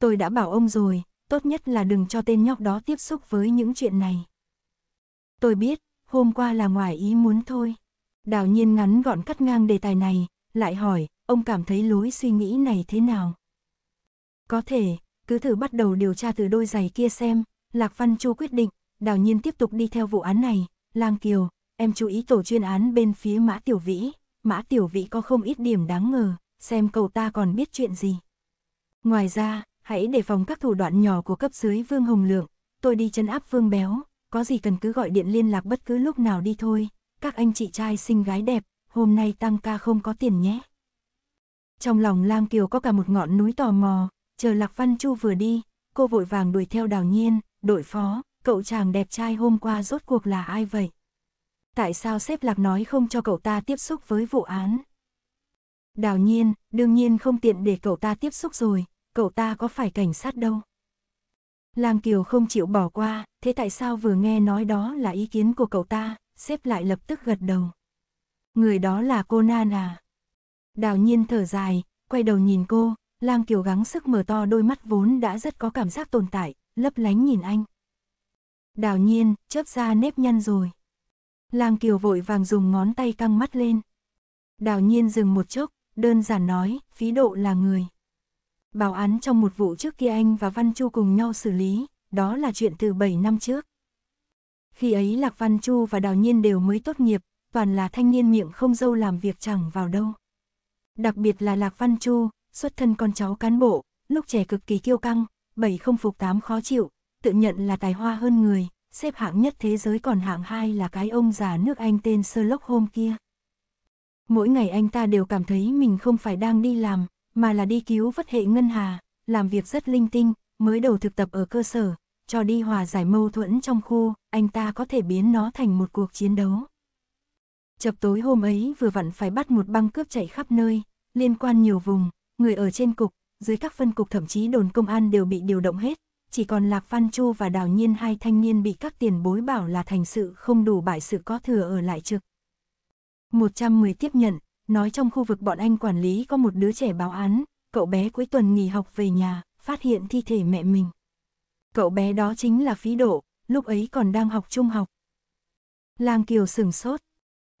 Tôi đã bảo ông rồi, tốt nhất là đừng cho tên nhóc đó tiếp xúc với những chuyện này. Tôi biết, hôm qua là ngoài ý muốn thôi. Đào nhiên ngắn gọn cắt ngang đề tài này, lại hỏi, ông cảm thấy lối suy nghĩ này thế nào? Có thể, cứ thử bắt đầu điều tra từ đôi giày kia xem, Lạc Văn Chu quyết định, đào nhiên tiếp tục đi theo vụ án này, Lang Kiều, em chú ý tổ chuyên án bên phía Mã Tiểu Vĩ, Mã Tiểu Vĩ có không ít điểm đáng ngờ, xem cậu ta còn biết chuyện gì. Ngoài ra, hãy đề phòng các thủ đoạn nhỏ của cấp dưới Vương Hồng Lượng, tôi đi chân áp Vương Béo, có gì cần cứ gọi điện liên lạc bất cứ lúc nào đi thôi, các anh chị trai xinh gái đẹp, hôm nay tăng ca không có tiền nhé. Trong lòng Lam Kiều có cả một ngọn núi tò mò, chờ Lạc Văn Chu vừa đi, cô vội vàng đuổi theo đào nhiên, đội phó, cậu chàng đẹp trai hôm qua rốt cuộc là ai vậy? tại sao xếp lạc nói không cho cậu ta tiếp xúc với vụ án. Đào nhiên, đương nhiên không tiện để cậu ta tiếp xúc rồi, cậu ta có phải cảnh sát đâu. Lam Kiều không chịu bỏ qua, thế tại sao vừa nghe nói đó là ý kiến của cậu ta, xếp lại lập tức gật đầu. Người đó là cô Nan à? Đào nhiên thở dài, quay đầu nhìn cô, Lam Kiều gắng sức mở to đôi mắt vốn đã rất có cảm giác tồn tại, lấp lánh nhìn anh. Đào nhiên, chớp ra nếp nhăn rồi. Lang Kiều vội vàng dùng ngón tay căng mắt lên. Đào nhiên dừng một chốc, đơn giản nói, phí độ là người. Bảo án trong một vụ trước kia anh và Văn Chu cùng nhau xử lý, đó là chuyện từ 7 năm trước. Khi ấy Lạc Văn Chu và Đào Nhiên đều mới tốt nghiệp, toàn là thanh niên miệng không dâu làm việc chẳng vào đâu. Đặc biệt là Lạc Văn Chu, xuất thân con cháu cán bộ, lúc trẻ cực kỳ kiêu căng, bảy không phục tám khó chịu, tự nhận là tài hoa hơn người, xếp hạng nhất thế giới còn hạng hai là cái ông già nước Anh tên Sherlock Holmes kia. Mỗi ngày anh ta đều cảm thấy mình không phải đang đi làm, mà là đi cứu vất hệ ngân hà, làm việc rất linh tinh, mới đầu thực tập ở cơ sở, cho đi hòa giải mâu thuẫn trong khu, anh ta có thể biến nó thành một cuộc chiến đấu. Chập tối hôm ấy vừa vặn phải bắt một băng cướp chạy khắp nơi, liên quan nhiều vùng, người ở trên cục, dưới các phân cục thậm chí đồn công an đều bị điều động hết, chỉ còn Lạc Văn Chu và Đào Nhiên hai thanh niên bị các tiền bối bảo là thành sự không đủ bại sự có thừa ở lại trực. 110 tiếp nhận, nói trong khu vực bọn anh quản lý có một đứa trẻ báo án, cậu bé cuối tuần nghỉ học về nhà, phát hiện thi thể mẹ mình. Cậu bé đó chính là phí độ, lúc ấy còn đang học trung học. Lang Kiều sừng sốt.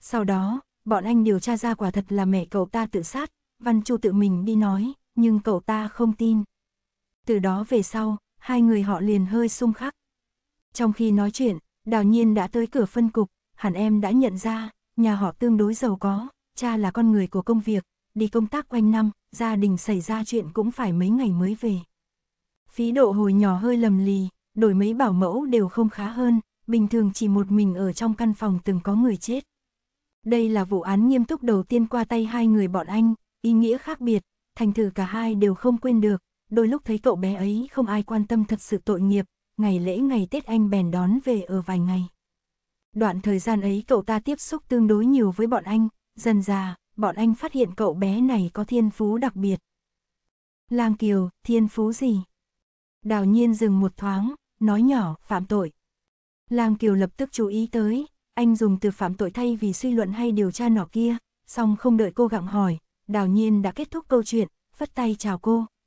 Sau đó, bọn anh điều tra ra quả thật là mẹ cậu ta tự sát, Văn Chu tự mình đi nói, nhưng cậu ta không tin. Từ đó về sau, hai người họ liền hơi xung khắc. Trong khi nói chuyện, đào nhiên đã tới cửa phân cục, hẳn em đã nhận ra, nhà họ tương đối giàu có, cha là con người của công việc, đi công tác quanh năm, gia đình xảy ra chuyện cũng phải mấy ngày mới về. Phí độ hồi nhỏ hơi lầm lì, đổi mấy bảo mẫu đều không khá hơn, bình thường chỉ một mình ở trong căn phòng từng có người chết. Đây là vụ án nghiêm túc đầu tiên qua tay hai người bọn anh, ý nghĩa khác biệt, thành thử cả hai đều không quên được, đôi lúc thấy cậu bé ấy không ai quan tâm thật sự tội nghiệp, ngày lễ ngày Tết anh bèn đón về ở vài ngày. Đoạn thời gian ấy cậu ta tiếp xúc tương đối nhiều với bọn anh, dần già, bọn anh phát hiện cậu bé này có thiên phú đặc biệt. Lang Kiều, thiên phú gì? Đào nhiên dừng một thoáng, nói nhỏ, phạm tội. Lang Kiều lập tức chú ý tới, anh dùng từ phạm tội thay vì suy luận hay điều tra nọ kia, xong không đợi cô gặng hỏi, đào nhiên đã kết thúc câu chuyện, phất tay chào cô,